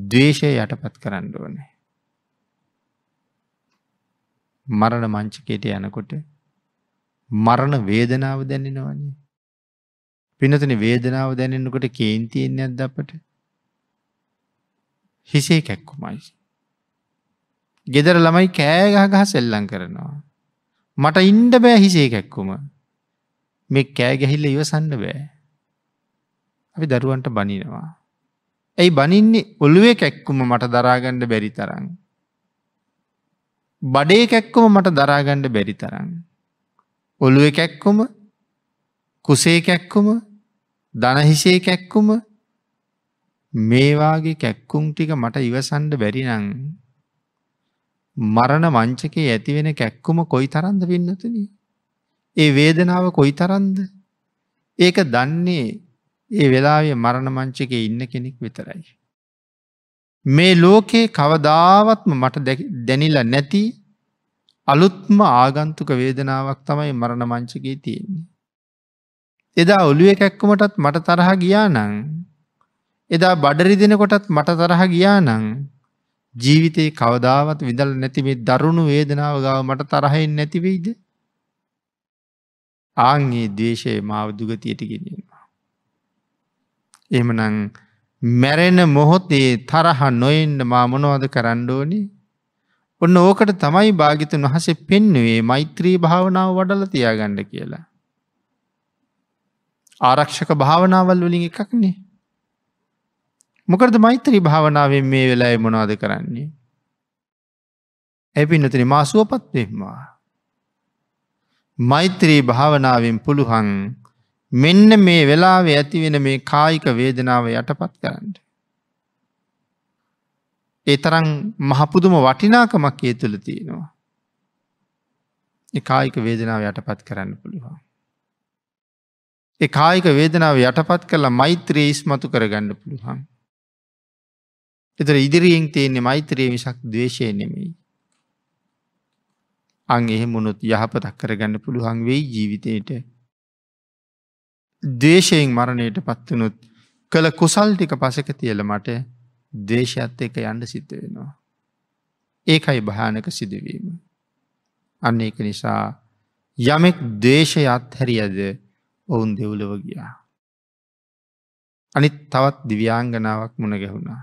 ද්වේෂය යටපත් කරන්න ඕනේ. මරණ මංචකයට යනකොට මරණ වේදනාව දැනෙනවනේ. පිනතන වේදනාව දැනෙන්නකොට කේන්තියෙන් ඇද්ද අපට. හිසේ කැක්කුමයි. ගෙදර ළමයි කෑගහගහ සෙල්ලං කරනවා. මට ඉන්ඩ බෑ හිසේ කැක්කුම. මේ කෑගැහිල්ල ඉවසන්න බෑ. අපි දරුවන්ට බනිනවා. ඇයි බනින්නේ ඔළුවේ කැක්කුම මට දරාගණ්ඩ බැරි තරන්. බඩේ කැක්කුම මට දරාගණ්ඩ බැරි තරන්. ඔළුව කැක්කුම කුසේ කැක්කුම දනහිසේ කැක්කුම මේවාගේ කැක්කුම් ටික මට ඉවසන්ඩ බැරිනං. මරණ මංචකේ ඇතිවෙන කැක්කුම කොයි තරන්ද පින්නතුනී. ඒ වේදනාව කොයි තරන්ද. ඒක දන්නේ ඒ වෙලාවේ මරණ මංචකේ ඉන්න කෙනෙක් විතරයි. මේ ලෝකයේ කවදාවත්ම මට දැනිල්ල නැති අලුත්ම ආගන්තුක වේදනාවක් තමයි මරණ මංචකයේ තියෙන්නේ. එදා ඔළුවේ කැක්කුමටත් මට තරහ ගියා නං. එදා බඩරි දෙනකොටත් මට තරහ ගියා නං. ජීවිතයේ කවදාවත් විදල් නැති මේ දරුණු වේදනාව ගාව මට තරහෙන් නැතිවෙයිද. ආංගේ දේශයේ මාව දුගතියට ගෙනීම. එමනං මැරෙන මොහොතේ තරහ නොයෙන්ට මා මොනවද කරණ්ඩෝනි ඔන්න ඕකට තමයි භාගිතන් වහසේ පෙන්නුවේ මෛත්‍රී භාවනාව වඩල තියාගණ්ඩ කියලා. ආරක්ෂක භාවනාවල් වලින් එකක්නේ. මොකරද මෛත්‍රී භාවනාවෙන් මේ වෙලායි මොනාද කරන්නේ. ඇපින්නතින මාසුවපත්වෙෙක්වා. මෛත්‍රී භාවනාවෙන් පුළුහන් මෙන්න මේ වෙලාවේ ඇතිවෙන මේ කායික වේදනාව යටපත් කරන්න. ඒ තරන් මහපුදුම වටිනාකමක් ඒ තුළ තියෙනවා. කායික වේදනාව යටපත් කරන්න පුළුවන්. ඒ කායික වේදනාව යටපත් කරලා මෛත්‍රයේ ඉස්මතු කරගන්න පුළුවන්. එතර ඉදිරියෙන් තියෙන්නේ මෛත්‍රයේ මිසක් දවේශය නෙමෙයි. අන් එහෙමුණුත් යහපතක් කරගන්න පුළුවන් වෙයි ජීවිතයට දේශයෙන් මරණයට පත්වනුත් කළ කුසල් ටික පසක තියල මට දේශයත් එක යන්න සිද්ධ වෙනවා. ඒකයි භානක සිදුවීම. අන්න එක නිසා යමෙක් දේශයත් හැරියද ඔවුන් දෙව්ලව ගියා. අනිත් තවත් දිව්‍යාංගනාවක් මුණ ගැහුණා.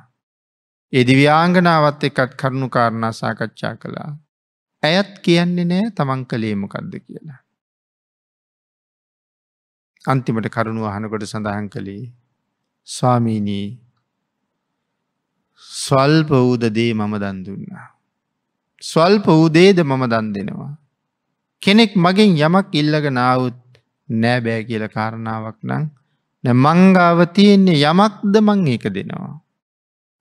ඒ දිව්‍යාංගනාවත් එකත් කරුණු කාරණා සාකච්ඡා කළා. ඇයත් කියන්නේ නෑ තමන් කළේමකක්ද කියලා. අන්තිමට කරුණු අහනකොට සඳහන් කළේ ස්වාමීනී ස්වල්ප වූද දේ මම දන් දුන්නා. ස්වල්ප වූදේද මම දන් දෙනවා. කෙනෙක් මගෙන් යමක් ඉල්ලග නාවත් නෑබෑ කියල කාරණාවක් නං නැ මංගාව තියෙන්නේ යමක්ද මං ඒක දෙනවා.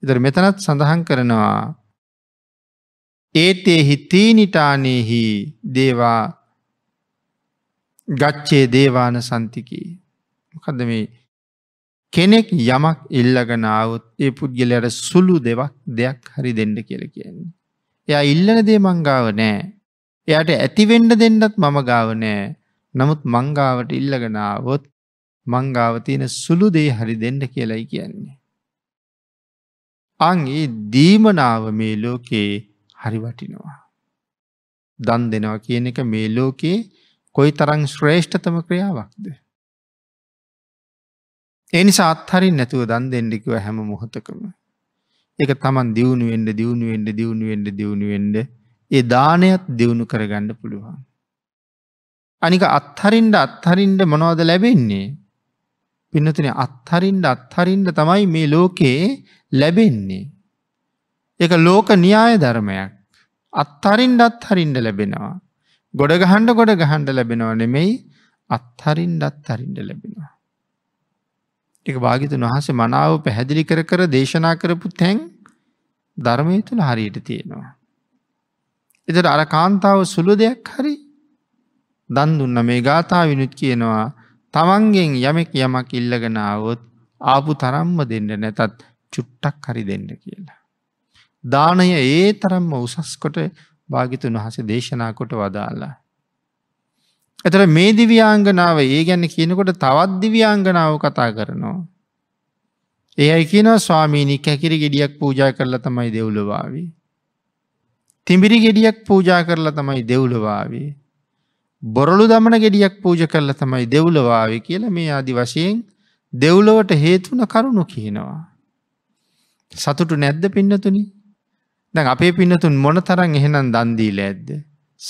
ඉදර මෙතනත් සඳහන් කරනවා ඒතේ හිතීනිටානයහි දේවා ගච්චේ දේවාන සන්තිකයේ මොකද මේ කෙනෙක් යමක් ඉල්ලගෙන ආවොත් ඒ පුද්ගලයට සුළු දෙවක් දෙයක් හරි දෙන්න කියල කියන්නේ. එයා ඉල්ලන දේ මංගාව නෑ. එයට ඇතිවෙන්ඩ දෙන්නත් මම ගාව නෑ. නමුත් මංගාවට ඉල්ලගෙනාවොත් මංගාව තියෙන සුළු දේ හරි දෙන්න කියලයි කියන්නේ. අං ඒ දීමනාව මේ ලෝකයේ හරි වටිනවා. දන් දෙනවා කියන එක මේ ලෝකයේ කොයි තරං ශ්‍රේෂ්ඨතම ක්‍රියාවක්ද. එනිසා අත්හරින් නැතුව දන් දෙෙන්ඩිකව හැම මොහොතකම. එක තමන් දියුණුවෙන්ඩ දියුණුවෙන්ඩ දියුණුවෙන්ඩ දියුණුවෙන්ඩ ඒ දානයත් දියුණු කරගන්න පුළුවන්. අනික අත්හරින්ට අත්හරින්ට මොනවද ලැබෙන්නේ. පින්නතුන අත්හරින්ට අත්හරින්ට තමයි මේ ලෝකයේ ලැබෙන්නේ. එක ලෝක න්‍යාය ධර්මයක් අත්හරින්ට අත්හරින්ට ලැබෙනවා. ගොඩ ගහන්ඩ ගොඩ ගහන්ඩ ලැබෙනව නෙමෙයි අත්හරින්ඩත් හරින්ඩ ලැබෙනවා. එක භාගිතුන් වහස මනාව පැහැදිලි කර කර දේශනා කරපු තැන් ධර්මය තුළ හරියට තියෙනවා. එතට අර කාන්තාව සුළු දෙයක් හරි දන් දුන්න මේ ගාථා විනුත් කියනවා තමන්ගෙන් යමෙක් යමක් ඉල්ලගෙනාවොත් ආපු තරම්ම දෙන්න නැතත් චුට්ටක් හරි දෙන්න කියලා. දානය ඒ තරම්ම උසස්කොට භාගිතුන් වහස දේශනා කොට වදාල්ලා. ඇතර මේ දිවියාංගනාව ඒ ගැන්න කියනකොට තවත් දිවියාංගනාව කතා කරනවා. ඒ අයි කියනවා ස්වාමීනික් හැකිරි ගෙඩියක් පූජා කරලා තමයි දෙව්ලවාවී. තිඹිරි ගෙඩියක් පූජා කරලා තමයි දෙව්ලවාවී. බොරලු දමන ගෙඩියක් පූජ කරල තමයි දෙව්ලවාව කියල මේ අදි වශයෙන් දෙව්ලවට හේතුන කරුණු කියනවා. සතුටු නැද්ද පින්නතුනිි දැන් අපේ පින්නතුන් මොන තරන් එහෙනම් දන්දීල ඇද්ද.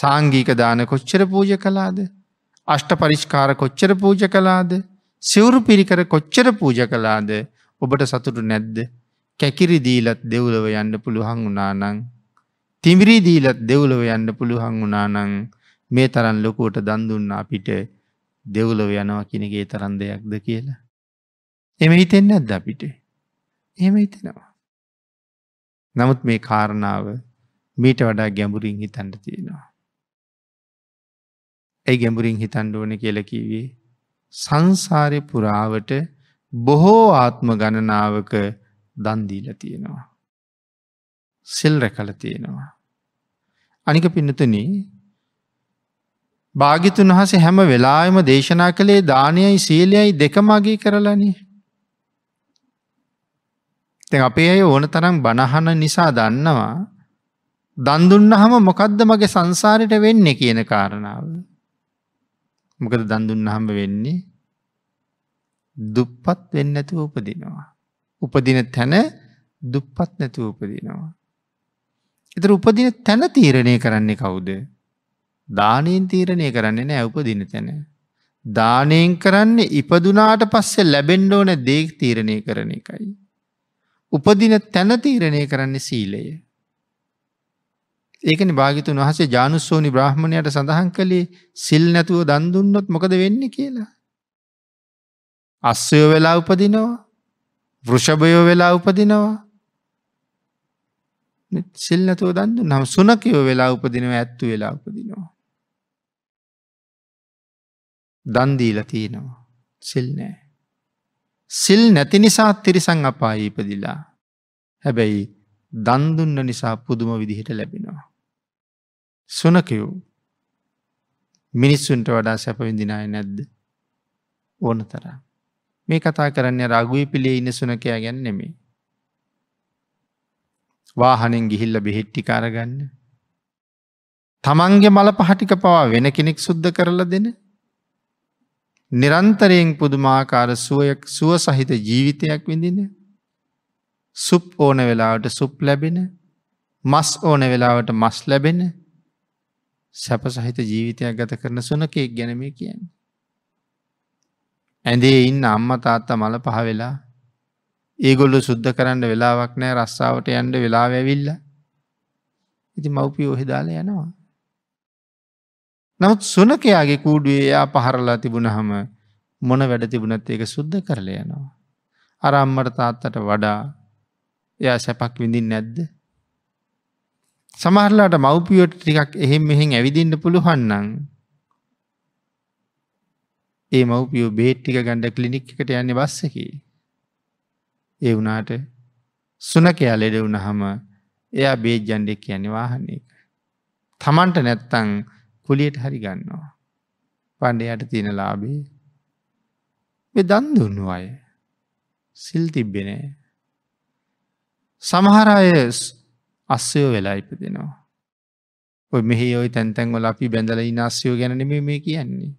සාංගීක දාන කොච්චර පූජ කලාද. අෂ්ට පරිෂ්කාර කොච්චර පූජ කලාද. සිවුරු පිරිකර කොච්චර පූජ කලාද ඔබට සතුටු නැද්ද. කැකිරි දීලත් දෙව්ලව යන්න පුළුහන් වනානං. තිමිරී දීලත් දෙව්ලව යන්න පුළුහන් වනානං මේ තරන් ලොකුවට දන්දුන්න අපිට දෙව්ලව යනවා කෙනගේ තරන් දෙයක්ද කියලා. එම හිතෙන් නැද්ද අපිට. එහෙම හිතෙනවා. නමුත් මේ කාරණාව මීට වඩා ගැඹුරින් හිතන්න තියෙනවා. ඇයි ගැඹුරින් හිතන්ඩ ඕන කියලකිවේ. සංසාරය පුරාවට බොහෝ ආත්ම ගණනාවක දන්දීල තියෙනවා. සෙල් රැකල තියෙනවා. අනික පින්නතුන භාගිතුන් වහස හැම වෙලායම දේශනා කළේ දානයයි සීලයයි දෙකමගේ කරලනේ. තැන් අපේ අය ඕන තරම් බණහන නිසා දන්නවා දන්දුන්නහම මොකක්ද මගේ සංසාරයට වෙන්නේ කියන කාරණාව. මොකද දන්දුන්නහම වෙන්නේ දුප්පත් වෙන්න ඇතුව උපදිනවා. උපදින තැන දුප්පත් නැතුව උපදිනවා. එතර උපදින තැන තීරණය කරන්නේ කවුද. දානයෙන් තීරණය කරන්නේ නෑ උපදින තැන. දානයෙන් කරන්නේ ඉපදුනාට පස්සේ ලැබෙන්ඩෝන දේක් තීරණය කරන එකයි. උපදින තැන තීරණය කරන්නේ සීලය. ඒකනි භාගිතුන් වහසේ ජානුස්සෝනි බ්‍රහ්මණයට සඳහන් කළේ සිල් නැතුව දන්දුන්නොත් මොකද වෙන්න කියලා. අස්සයෝ වෙලා උපදිනවා වෘෂභයෝ වෙලා උපදිනවා සිල් නැතුව දන්දු නම් සුනකයෝ වෙලා උපදිනවා ඇත්තු වෙලා උපදිනවා. දන්දීල තියෙනවා සිල් නෑ. සිල් නැති නිසා තිරිසං අපායේ ඉපදිලා. හැබැයි දන්දුන්න නිසා පුදුම විදිහට ලැබෙනවා. සුනකයෝ මිනිස්සුන්ට වඩා සැපවිඳිනාය නැද්ද ඕන තර. මේ කතා කරන්න රගුයි පිළේ ඉන්න සුනකයා ගැන නෙමේ. වාහනෙන් ගිහිල්ල බෙහෙට්ටි කාරගන්න. තමන්ගේ මල පහටික පවා වෙන කෙනෙක් සුද්ද කරලා දෙන නිරන්තරයෙන් පුදුමාකාර සුවයක් සුව සහිත ජීවිතයක් විඳින සුප් ඕන වෙලාවට සුප් ලැබෙන මස් ඕන වෙලාවට මස් ලැබෙන සැප සහිත ජීවිතයක් ගත කරන සුනකෙක් ගැනම කියන්න. ඇඳේ ඉන්න අම්ම තාත්තා මල පහ වෙලා ඒගොල්ලු සුද්ධ කරන්න වෙලාවක් නෑ රස්සාාවට යන්ඩ වෙලා ඇවිල්ල ඉති මව්පිය ඔහෙදාල යනවා නමුත් සුනකයාගේ කූඩුවේ එයා පහරලා තිබුණහම මොන වැඩ තිබුණත් ඒක සුද්ධ කරලයනවා. අර අම්මට තාත්තට වඩා එයා සැපක් විඳින් නැද්ද. සමහරලාට මව්පියෝට ටිකක් එහෙම මෙහෙන් ඇවිදින්න පුළුවන්නන්. ඒ මව්පියෝ බේට්ටික ගණ්ඩ කලිනික් එකට යන්න බස්සකි. ඒ වනාට සුනකයා ලෙඩ වුණහම එයා බේජ්ජන්ඩෙක් යනවාහනක. තමන්ට නැත්තං කුලියට හරි ගන්නවා. පණ්ඩයට තියෙන ලාබේ මෙ දන් දුන්නු අය සිල් තිබ්බෙනෑ. සමහර අය අස්සයෝ වෙලා ඉපදෙනවා. ඔ මෙහි ඔයි තැන්තැන්වල අපි බැඳල ඉනාස්යෝ ගැනම මේ කියන්නේ.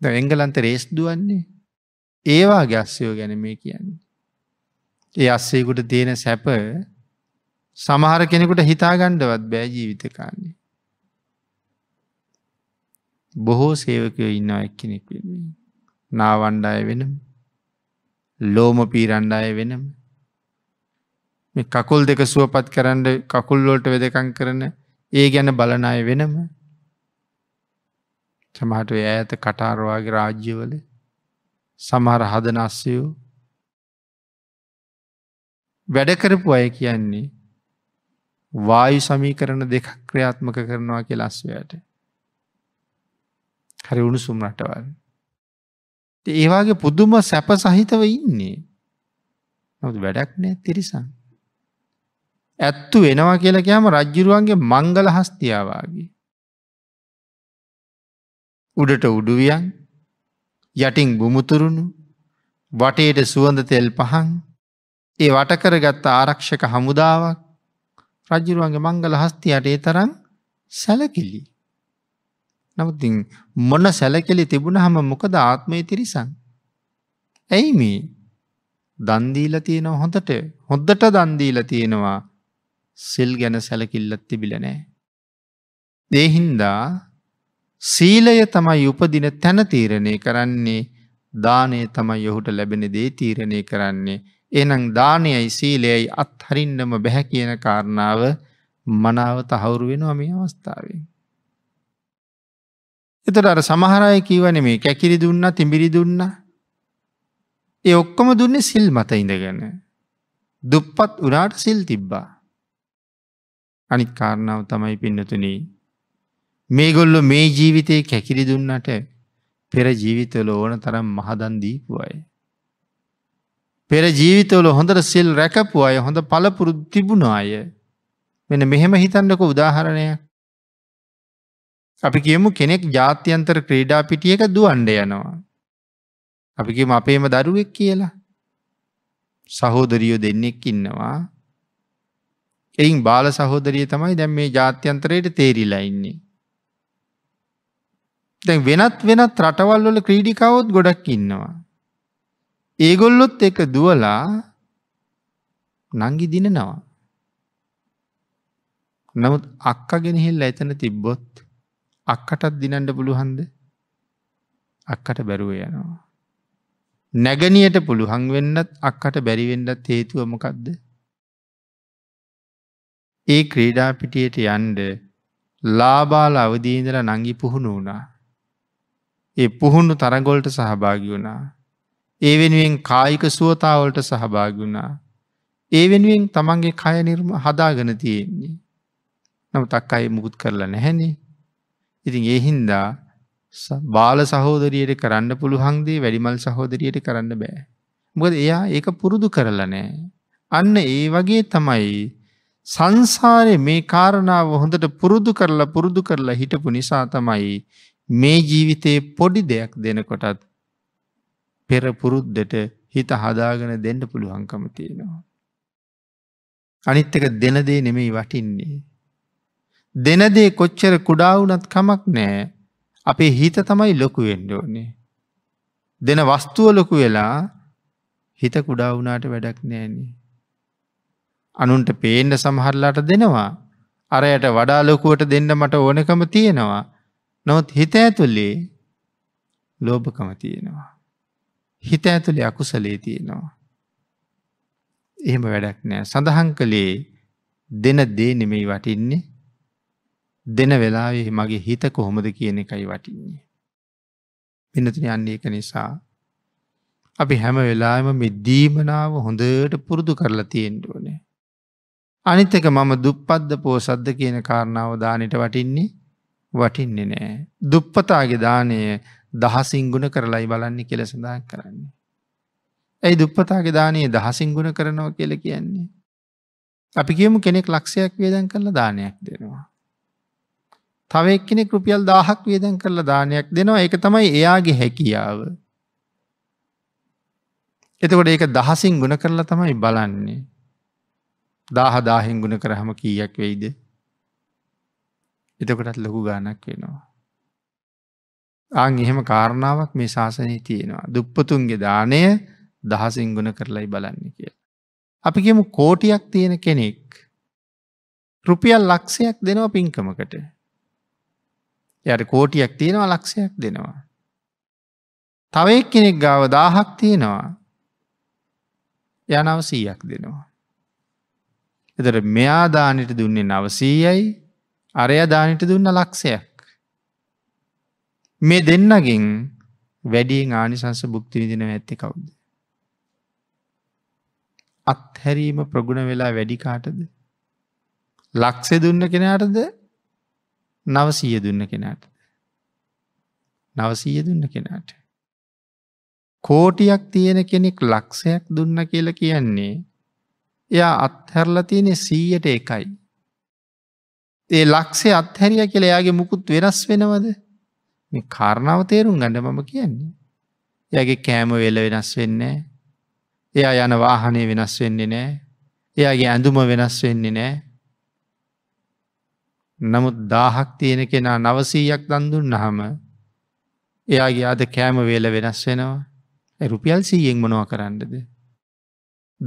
ද එංගලන්ත රේස් දුවන්නේ ඒවා ගැස්සයෝ ගැන මේ කියන්නේ. ඒ අස්සේකුට තියෙන සැප සමහර කෙනෙකුට හිතාගණ්ඩවත් බෑ ජීවිතකාන්නේ. බොහෝ සේවකයෝ ඉන්නවා එක්කෙනෙක් වෙන්නේ. නාවණ්ඩාය වෙනම ලෝම පීරණ්ඩාය වෙනම මේ කකුල් දෙක සුවපත් කරන්න කකුල්ලෝට වෙදකං කරන ඒ ගැන බලනාය වෙනම සමහට ඇත කටාරවාගේ රාජ්‍යවල සමහර හදන අස්සයෝ වැඩකරපු අය කියන්නේ වායු සමීකරණ දෙකක් ක්‍රියාත්මක කරනවා කිය ලස්වයට හරි උණුසුම් රටවල්. ඒවාගේ පුදුම සැප සහිතව ඉන්නේ. නොද වැඩක් නෑ තිරිසන්. ඇත්තු වෙනවා කියලා කියම රජ්ජිරුවන්ගේ මංගල හස්තියාවාගේ. උඩට උඩුවියන් යටින් බුමුතුරුණු වටේට සුවඳ තෙල් පහන් ඒ වටකරගත්ත ආරක්ෂක හමුදාවක් රජ්ජිරුවන්ගේ මංගල හස්තියට ඒ තරම් සැලකිලි. නමුති මොන සැලකෙලි තිබුණහම මොකද ආත්මය තිරිසන්. ඇයි මේ දන්දීල තියෙන හොඳට හොද්දට දන්දීල තියෙනවා සිල් ගැන සැලකිල්ලත් තිබිලනෑ. දේහින්දා සීලය තමයි උපදින තැන තීරණය කරන්නේ දානය තමයි යොහුට ලැබෙන දේ තීරණය කරන්නේ එනං දානයයි සීලයයි අත්හරින්නම බැහැ කියන කාරණාව මනාව තහවුරු වෙනවා මේ අවස්ථාවෙන්. එතට අර සමහරය කීවන මේ කැකිරි දුන්න තිබිරි දුන්න ඒ ඔක්කොම දුන්නේ සිල් මත ඉඳගන්න දුප්පත් උනාට සිල් තිබ්බා අනිත් කාරණාව තමයි පින්නතුන මේගොල්ලො මේ ජීවිතයේ කැකිරි දුන්නට පෙර ජීවිතවල ඕන තරම් මහදන් දීපුවයි පෙර ජීවිතවල හොඳට සිල් රැකපු අය හොඳ පලපුරු තිබුණ අය වෙන මෙහෙම හිතන්නක උදාහරණයක් අපි කියමු කෙනෙක් ජාත්‍යන්තර ක්‍රීඩා පිටියක දුවන්ඩ යනවා. අපි කියම අපේම දරුවෙක් කියලා. සහෝදරියෝ දෙන්නෙක් ඉන්නවා. එයින් බාල සහෝදරිය තමයි දැන් මේ ජාත්‍යන්තරයට තේරිලා ඉන්නේ. දැන් වෙනත් වෙනත් රටවල් වල ක්‍රීඩිකාවොත් ගොඩක් ඉන්නවා. ඒගොල්ලොත් එක දුවලා නංගි දිනනවා. නමුත් අක්කගෙනහිල්ල එතන තිබ්බොත් අක්කටත් දිනන්ඩ පුළුහන්ද අක්කට බැරුව යනවා. නැගනියට පුළුහන් වෙන්නත් අක්කට බැරිවෙඩත් හේතුව මොකක්ද. ඒ ක්‍රීඩාපිටියට යන්ඩ ලාබාල අවදීන්දර නංගි පුහුණු වුණා. ඒ පුහුණු තරගොල්ට සහභාගි වුණා. ඒ වෙනුවෙන් කායික සුවතාවලට සහභාගුණා. ඒ වෙනුවෙන් තමන්ගේ කය නිර්ම හදාගන තියෙන්නේ. නමුත් අක් අයි මුකුත් කරලා නැහැනේ ඉතින් ඒ හින්දා බාල සහෝදරියට කරන්න පුළුහන්දේ වැඩිමල් සහෝදරියට කරන්න බෑ. මොකද එයා ඒක පුරුදු කරලා නෑ. අන්න ඒ වගේ තමයි සංසාරය මේ කාරණාව හොඳට පුරුදු කරලා පුරුදු කරලා හිටපු නිසා තමයි මේ ජීවිතයේ පොඩි දෙයක් දෙනකොටත් පෙරපුරුද්දට හිත හදාගෙන දෙන්න පුළුවන්කම තියෙනවා. අනිත් එක දෙන දේ නෙමෙයි වටින්නේ. දෙනදේ කොච්චර කුඩා වුනත් කමක් නෑ අපේ හිත තමයි ලොකු වෙන්ඩෝනේ. දෙන වස්තුව ලොකු වෙලා හිත කුඩා වුණාට වැඩක් නෑනේ. අනුන්ට පේන්ඩ සමහරලාට දෙනවා අරයට වඩා ලොකුවට දෙන්න මට ඕනකම තියෙනවා නොත් හිත ඇතුලේ ලෝභකම තියෙනවා. හිත ඇතුලේ අකුසලේ තියෙනවා. එහෙම වැඩක් නෑ සඳහන් කළේ දෙන දේ නෙමෙයි වටින්නේ දෙන වෙලාවේ මගේ හිත කොහොමද කියන එකයි වටින්නේ. පිනතින යන්නේ එක නිසා අපි හැම වෙලාම මේ දීමනාව හොඳට පුරුදු කරලා තියෙන්ට ඕනේ. අනිත් එක මම දුප්පද්ද පෝසද්ද කියන කාරණාව දානට වටින්නේ වටින්නේ නෑ. දුප්පතාගේ දානය දහසින් ගුණ කරලයි බලන්නේ කෙල සඳහන් කරන්නේ. ඇයි දුප්පතාගේ දානයේ දහසින් ගුණ කරනව කියල කියන්නේ. අපි කියමු කෙනෙක් ලක්ෂයක් වේදන් කරලා දානයක් දෙනවා. තව එක්කෙනෙක් රුපියල් 1000ක් වියදම් කරලා දානයක් දෙනවා. ඒක තමයි එයාගේ හැකියාව. එතකොට ඒක 1000න් ගුණ කරලා තමයි බලන්නේ. 1000 1000න් ගුණ කරාම කීයක් වෙයිද? එතකොටත් ලොකු ගාණක් වෙනවා. ආන් එහෙම කාරණාවක් මේ ශාසනය තියෙනවා. දුප්පතුන්ගේ දානය දහසින් ගුණ කරලයි බලන්න කියලා. අපි කියමු කෝටියක් තියෙන කෙනෙක් රුපියල් ලක්ෂයක් දෙනවා පින්කමකට යට කෝටියක් තියෙනවා ලක්ෂයක් දෙනවා. තවයෙක් කෙනෙක් ගාව දාහක් තියෙනවා ය නවසීයක් දෙනවා. එතට මෙයාදානයට දුන්නේ නවසීයයි අරයදානයට දුන්න ලක්ෂයක්. මේ දෙන්නගෙන් වැඩියෙන් ආනිසංස භුක්ති විදින ඇත්ති කවුද. අත්හැරීම ප්‍රගුණ වෙලා වැඩිකාටද. ලක්ෂේ දුන්න කෙනාටද නවසීය දුන්න කෙනාට. නවසීය දුන්න කෙනාට. කෝටියක් තියෙන කෙනෙක් ලක්ෂයක් දුන්න කියල කියන්නේ එයා අත්හැරලා තියෙන සීයට එකයි. ඒ ලක්ෂේ අත්හැරිය කියල එයාගේ මුකුත් වෙනස් වෙනවද මේ කාරණාව තේරුම් ගඩ මම කියන්නේ. එයාගේ කෑම වෙල වෙනස් වෙන්නේ එයා යන වාහනය වෙනස් වෙන්නේ නෑ එයාගේ ඇඳුම වෙනස් වෙන්නේ නෑ නමුත් දාහක් තියෙන කෙනා නවසීයක් දන්දුන්න හම එයාගේ අද කෑම වේල වෙනස් වෙනවා රුපියල් සීයෙන් මොනවා කරන්නද.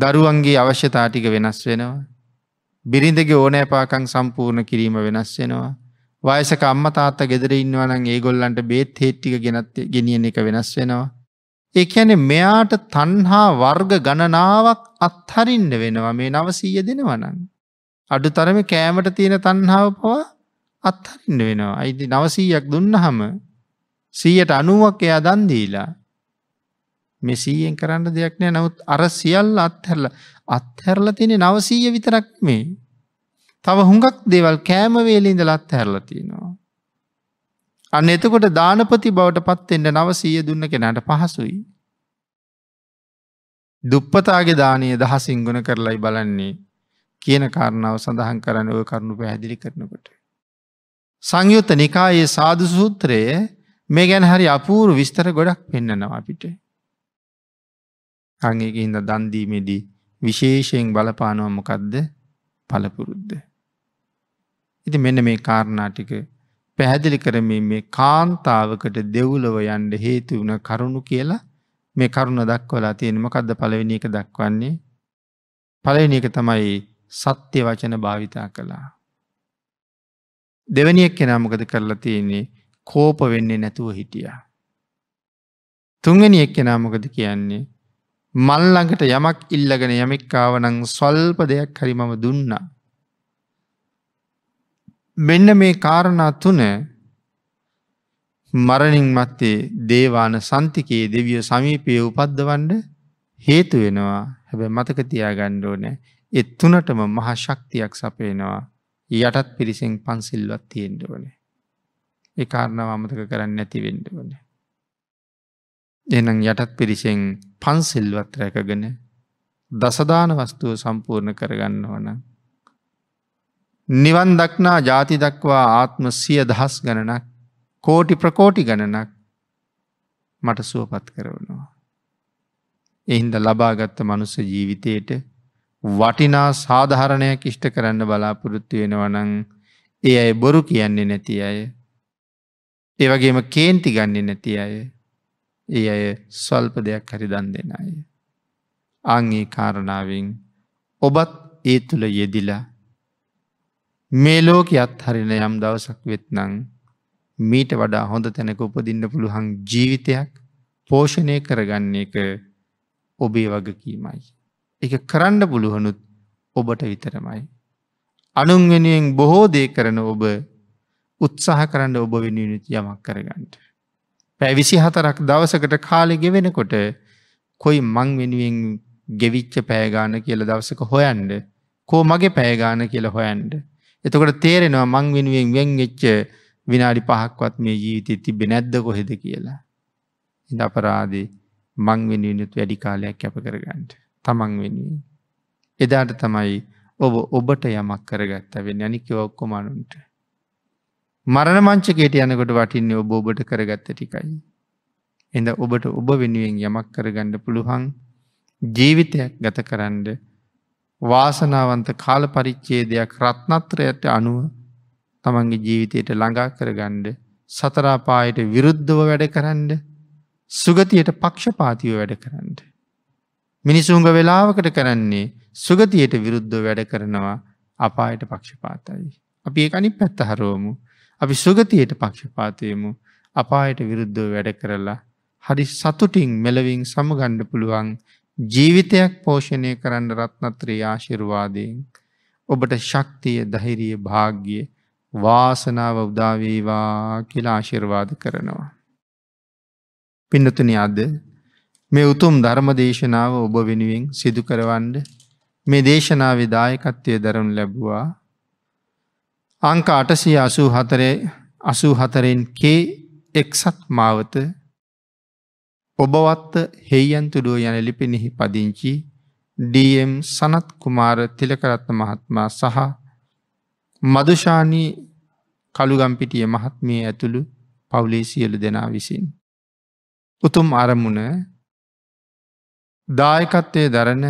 දරුවන්ගේ අවශ්‍යතාටික වෙනස් වෙනවා. බිරිඳගේ ඕනෑපාකං සම්පූර්ණ කිරීම වෙනස් වෙනවා. වයසක අම්ම තාත්ත ගෙදර ඉන්නවනන් ඒගොල්ලන්ට බේත් හේට්ටික ගෙනත් ගෙනියන එක වෙනස් වෙනවා. ඒ ඇන මෙයාට තන්හා වර්ග ගණනාවක් අත්හරින්න වෙනවා මේ නවසීය දෙනවනන්. අඩු තරම කෑමට තියෙන තන්හාව පවා අත්හරින්න වෙනවා. අයිති නවසීයක් දුන්නහම සීයට අනුවක් එයා දන්දීලා. මේ සීයෙන් කරන්න දෙයක් නෑ නවත් අර සියල්ල අත්හැරල අත්හැරල තියෙන නවසීය විතරක් මේ. තව හුඟක් දේවල් කෑමවේලින්ද ලත් හැරල තියෙනවා. අන්න එතකොට දානපති බවට පත්වෙන්න නවසීය දුන්න කෙනට පහසුයි. දුප්පතාගේ දානය දහසිංගුණ කරලයි බලන්නේ කියන කාරණාව සඳහන් කරන්න ඔය කරුණු පැහැදිලි කරනකොට. සංයුත්ත නිකායේ සාධ සූත්‍රය මේ ගැන හරි අපූරු විස්තර ගොඩක් පෙන්න්නනවා අපිට. අංගේක හිද දන්දීමෙදී විශේෂයෙන් බලපානවමකක්ද පලපුරුද්ද. ඉති මෙන්න මේ කාරණාටික පැහැදිලි කරමින් මේ කාන්තාවකට දෙව්ලව යන්ඩ හේතු වුණ කරුණු කියලා මේ කරුණ දක්වලා තියෙනම කද්ද පලවෙනි එක දක්වන්නේ පලවෙනි එක තමයි සත්‍ය වචන භාවිතා කළා. දෙවැනියක් කෙනමකද කරලා තියෙන්නේ කෝප වෙන්නේ නැතුව හිටියා. තුන්ගනි එක් කෙනමකද කියන්නේ මල්ලඟට යමක් ඉල්ලගෙන යමෙක්කාවනං ස්වල්ප දෙයක් හරි මම දුන්නා. මෙන්න මේ කාරණා තුන මරණින් මත්තේ දේවාන සන්තිකයේ දෙවිය සමීපය උපද්දවන්ඩ හේතු වෙනවා හැබැ මතක තියාගණ්ඩෝනෑ ඒ තුනටම මහා ශක්තියක් සපේනවා යටත් පිරිසෙන් පන්සිල්වත් තියෙන්ට වනේ. ඒ කාරණාව අමතක කරන්න නැතිවෙන්ඩ වනේ. එනම් යටත් පිරිසෙන් පන්සිල්වත් රැකගෙන දසදාන වස්තුව සම්පූර්ණ කරගන්න ඕන. නිවන් දක්නා ජාති දක්වා ආත්ම සිය දහස් ගණනක් කෝටි ප්‍රකෝටි ගණනක් මට සුවපත් කරවනවා. එහින්ද ලබාගත්ත මනුස්ස ජීවිතයට වටිනා සාධහරණයක් ඉෂ්ට කරන්න බලාපොරොත්තු වෙනවනං ඒ අය බොරු කියන්නේ නැති අය. ඒවගේම කේන්ති ගන්නේ නැති අය. ඒ අය ස්වල්ප දෙයක් හරි දන් දෙෙන අය. අංගේ කාරණාවෙන් ඔබත් ඒ තුළ යෙදිලා මේ ලෝක අත්හරින යම් දවසක් වෙත්නං මීට වඩා හොඳ තැනක උපදින්න පුළුවන් ජීවිතයක් පෝෂණය කරගන්න එක ඔබේ වගකීමයි. එක කරන්න පුළුවනුත් ඔබට විතරමයි. අනුන්ගෙනුවෙන් බොහෝ දේ කරන ඔබ උත්සාහ කරන්න ඔබ වෙනුනිති යමක් කරගන්නට. පැවිසි හතරක් දවසකට කාලෙ ගෙවෙනකොට කොයි මං වෙනුවෙන් ගෙවිච්ච පෑගාන කියල දවසක හොයන්ඩ කෝ මගේ පෑගාන කියල හොයන්ඩ. එතකොට තේරෙනවා මං වෙනුවෙන් වෙන් එච්ච විනාඩි පහක්වත් මේ ජීවිතය තිබෙ නැද්ද කොහෙද කියලා. ඉඳ අපරාදේ මං වෙනුවනුත් වැඩි කාලයක් කැප කරගන්නට. තමන් වෙනුවෙන්. එදාට තමයි ඔබ ඔබට යමක් කරගත්ත වෙන අනික ඔක්කොම අනුන්ට. මරණ මංචකයට යනකොට වටින්නේ ඔබ ඔබට කරගත්ත ටිකයි. එඳ ඔබට ඔබ වෙනුවෙන් යමක් කරගන්න පුළුවන් ජීවිතයක් ගත කරන්න වාසනාවන්ත කාල පරිච්චේදයක් රත්නත්‍රයට අනුව තමන්ගේ ජීවිතයට ළඟා කරගණ්ඩ සතරාපායට විරුද්ධව වැඩ කරන්න සුගතියට පක්ෂපාතිව වැඩ කරන්න. මිනිසුන්ග වෙලාවකට කරන්නේ සුගතියට විරුද්ධ වැඩ කරනවා අපායට පක්ෂපාතයි. අපි ඒ අනි පැත්තහරෝමු. අපි සුගතියට පක්ෂපාතයමු අපායට විරුද්ධ වැඩ කරලා හරි සතුටින් මෙලවින් සමගණ්ඩ පුළුවන් ජීවිතයක් පෝෂණය කරන්න රත්නත්‍රී ආශිර්වාදයෙන්. ඔබට ශක්තිය දහිරිය භාග්‍යය වාසනාව උදාවේවා කියලා ආශිර්වාද කරනවා. පින්නතුනි අද මේ උතුම් ධර්ම දේශනාව ඔබ වෙනුවෙන් සිදු කරවන්න මේ දේශනාවේ දායකත්වයේ දරනු ලැබුවා අංක 884 84න් කේ එක්සත් මාවත ඔබවත්ත හෙයියන් තුඩුව යන ලිපිනෙහි පදිංචි ඩම් සනත් කුමාර තිලකරත්න මහත්මා සහ මදුෂානී කළුගම්පිටිය මහත්මිය ඇතුළු පවුලේ සියලු දෙනා විසින්. උතුම් අරමුණ දායකත්වය දරන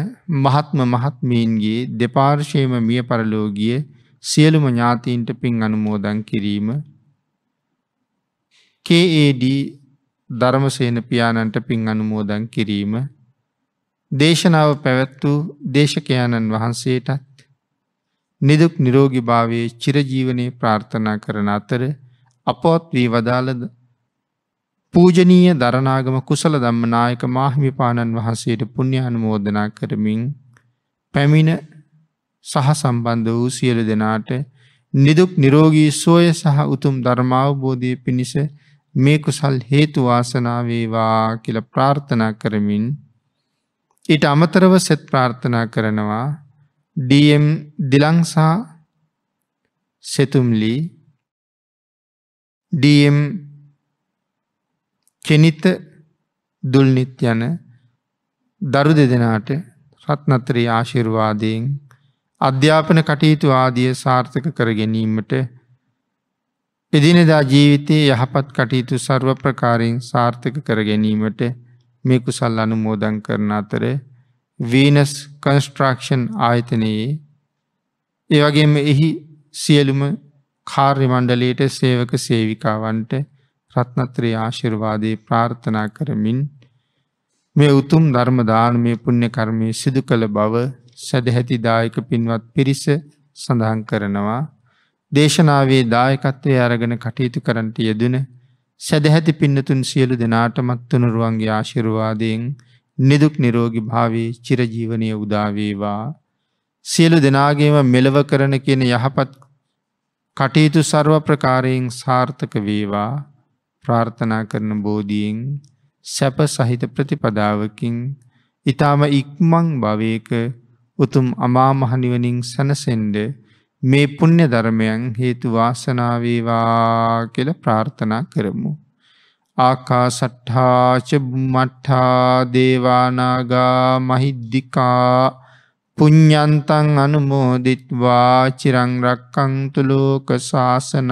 මහත්ම මහත්මීන්ගේ දෙපාර්ශයම මිය පරලෝගිය සියලුම ඥාතීන්ට පින් අනුමෝදන් කිරීම KAD ධර්මසේන පියාණන්ට පින් අනුමෝදන් කිරීම දේශනාව පැවැත්වූ දේශකයාණන් වහන්සේටත් නිදුක් නිරෝගිභාවයේ චිරජීවනය ප්‍රාර්ථනා කරන අතර අපවත් වී වදාළ පූජනීය දරණාගම කුසල ධම්ම නායක මාහිමිපාණන් වහන්සේට පුණ්‍ය අනුමෝදනා කරමින් පැමිණ සහ සම්බන්ධ වූ සියලු දෙනාට නිදුක් නිරෝගී සෝය සහ උතුම් ධර්මාවබෝධය පිණිස මේ කුසල් හේතු වාසනා වේවා කියලා ප්‍රාර්ථනා කරමින් ඊට අමතරව සෙත් ප්‍රාර්ථනා කරනවා DM දිලංසා සෙතුම්ලි DM කෙනිත දුල්නිත් යන දරු දෙදෙනාට රත්නත්‍රී ආශිර්වාදයෙන් අධ්‍යාපන කටයුතු ආදිය සාර්ථක කර ගැනීමට එදිනෙදා ජීවිතයේ යහපත් කටයුතු සර්ව ප්‍රකාරයෙන් සාර්ථක කර ගැනීමට මේ කුසල් අනුමෝදන් කරන අතර වීනස් කන්ස්ට්‍රක්ෂන් ආයතනයේ ඒ වගේම එහි සියලුම කාර්ය මණ්ඩලයට සේවක සේවිකාවන්ට රත්නත්‍රයේ ආශිර්වාදේ ප්‍රාර්ථනා කරමින් මේ උතුම් ධර්ම දානමය පුණ්‍ය කර්මයේ සිදු කළ බව සදැහැති දායක පින්වත් පිරිස සඳහන් කරනවා දේශනාවේ දායකත්වයේ අරගෙන කටයුතු කරන්නට යෙදුන සදැහැති පින්නතුන් සියලු දෙනාටමත් තුනුරුවන්ගේ ආශිර්වාදයෙන් නිදුක් නිරෝගී භාවයේ චිරජීවනයේ උදා වේවා සියලු දෙනාගේම මෙලව කරන කියන යහපත් කටයුතු සර්ව ප්‍රකාරයෙන් සාර්ථක වේවා ප්‍රාර්ථනා කරන බෝධියෙන් සැප සහිත ප්‍රතිපදාවකින් ඊටම ඉක්මන් භවයක උතුම් අමා මහ නිවනින් සැනසෙන්න මේ පුණ්‍ය ධර්මයන් හේතු වාසනා වේවා කියලා ප්‍රාර්ථනා කරමු. ආකාසට්ඨා ච බුම්මට්ඨා දේවානාගා මහිද්దికා පුඤ්ඤන්තං අනුමෝදිත්වා චිරං රක්කන්තු ලෝක සාසනං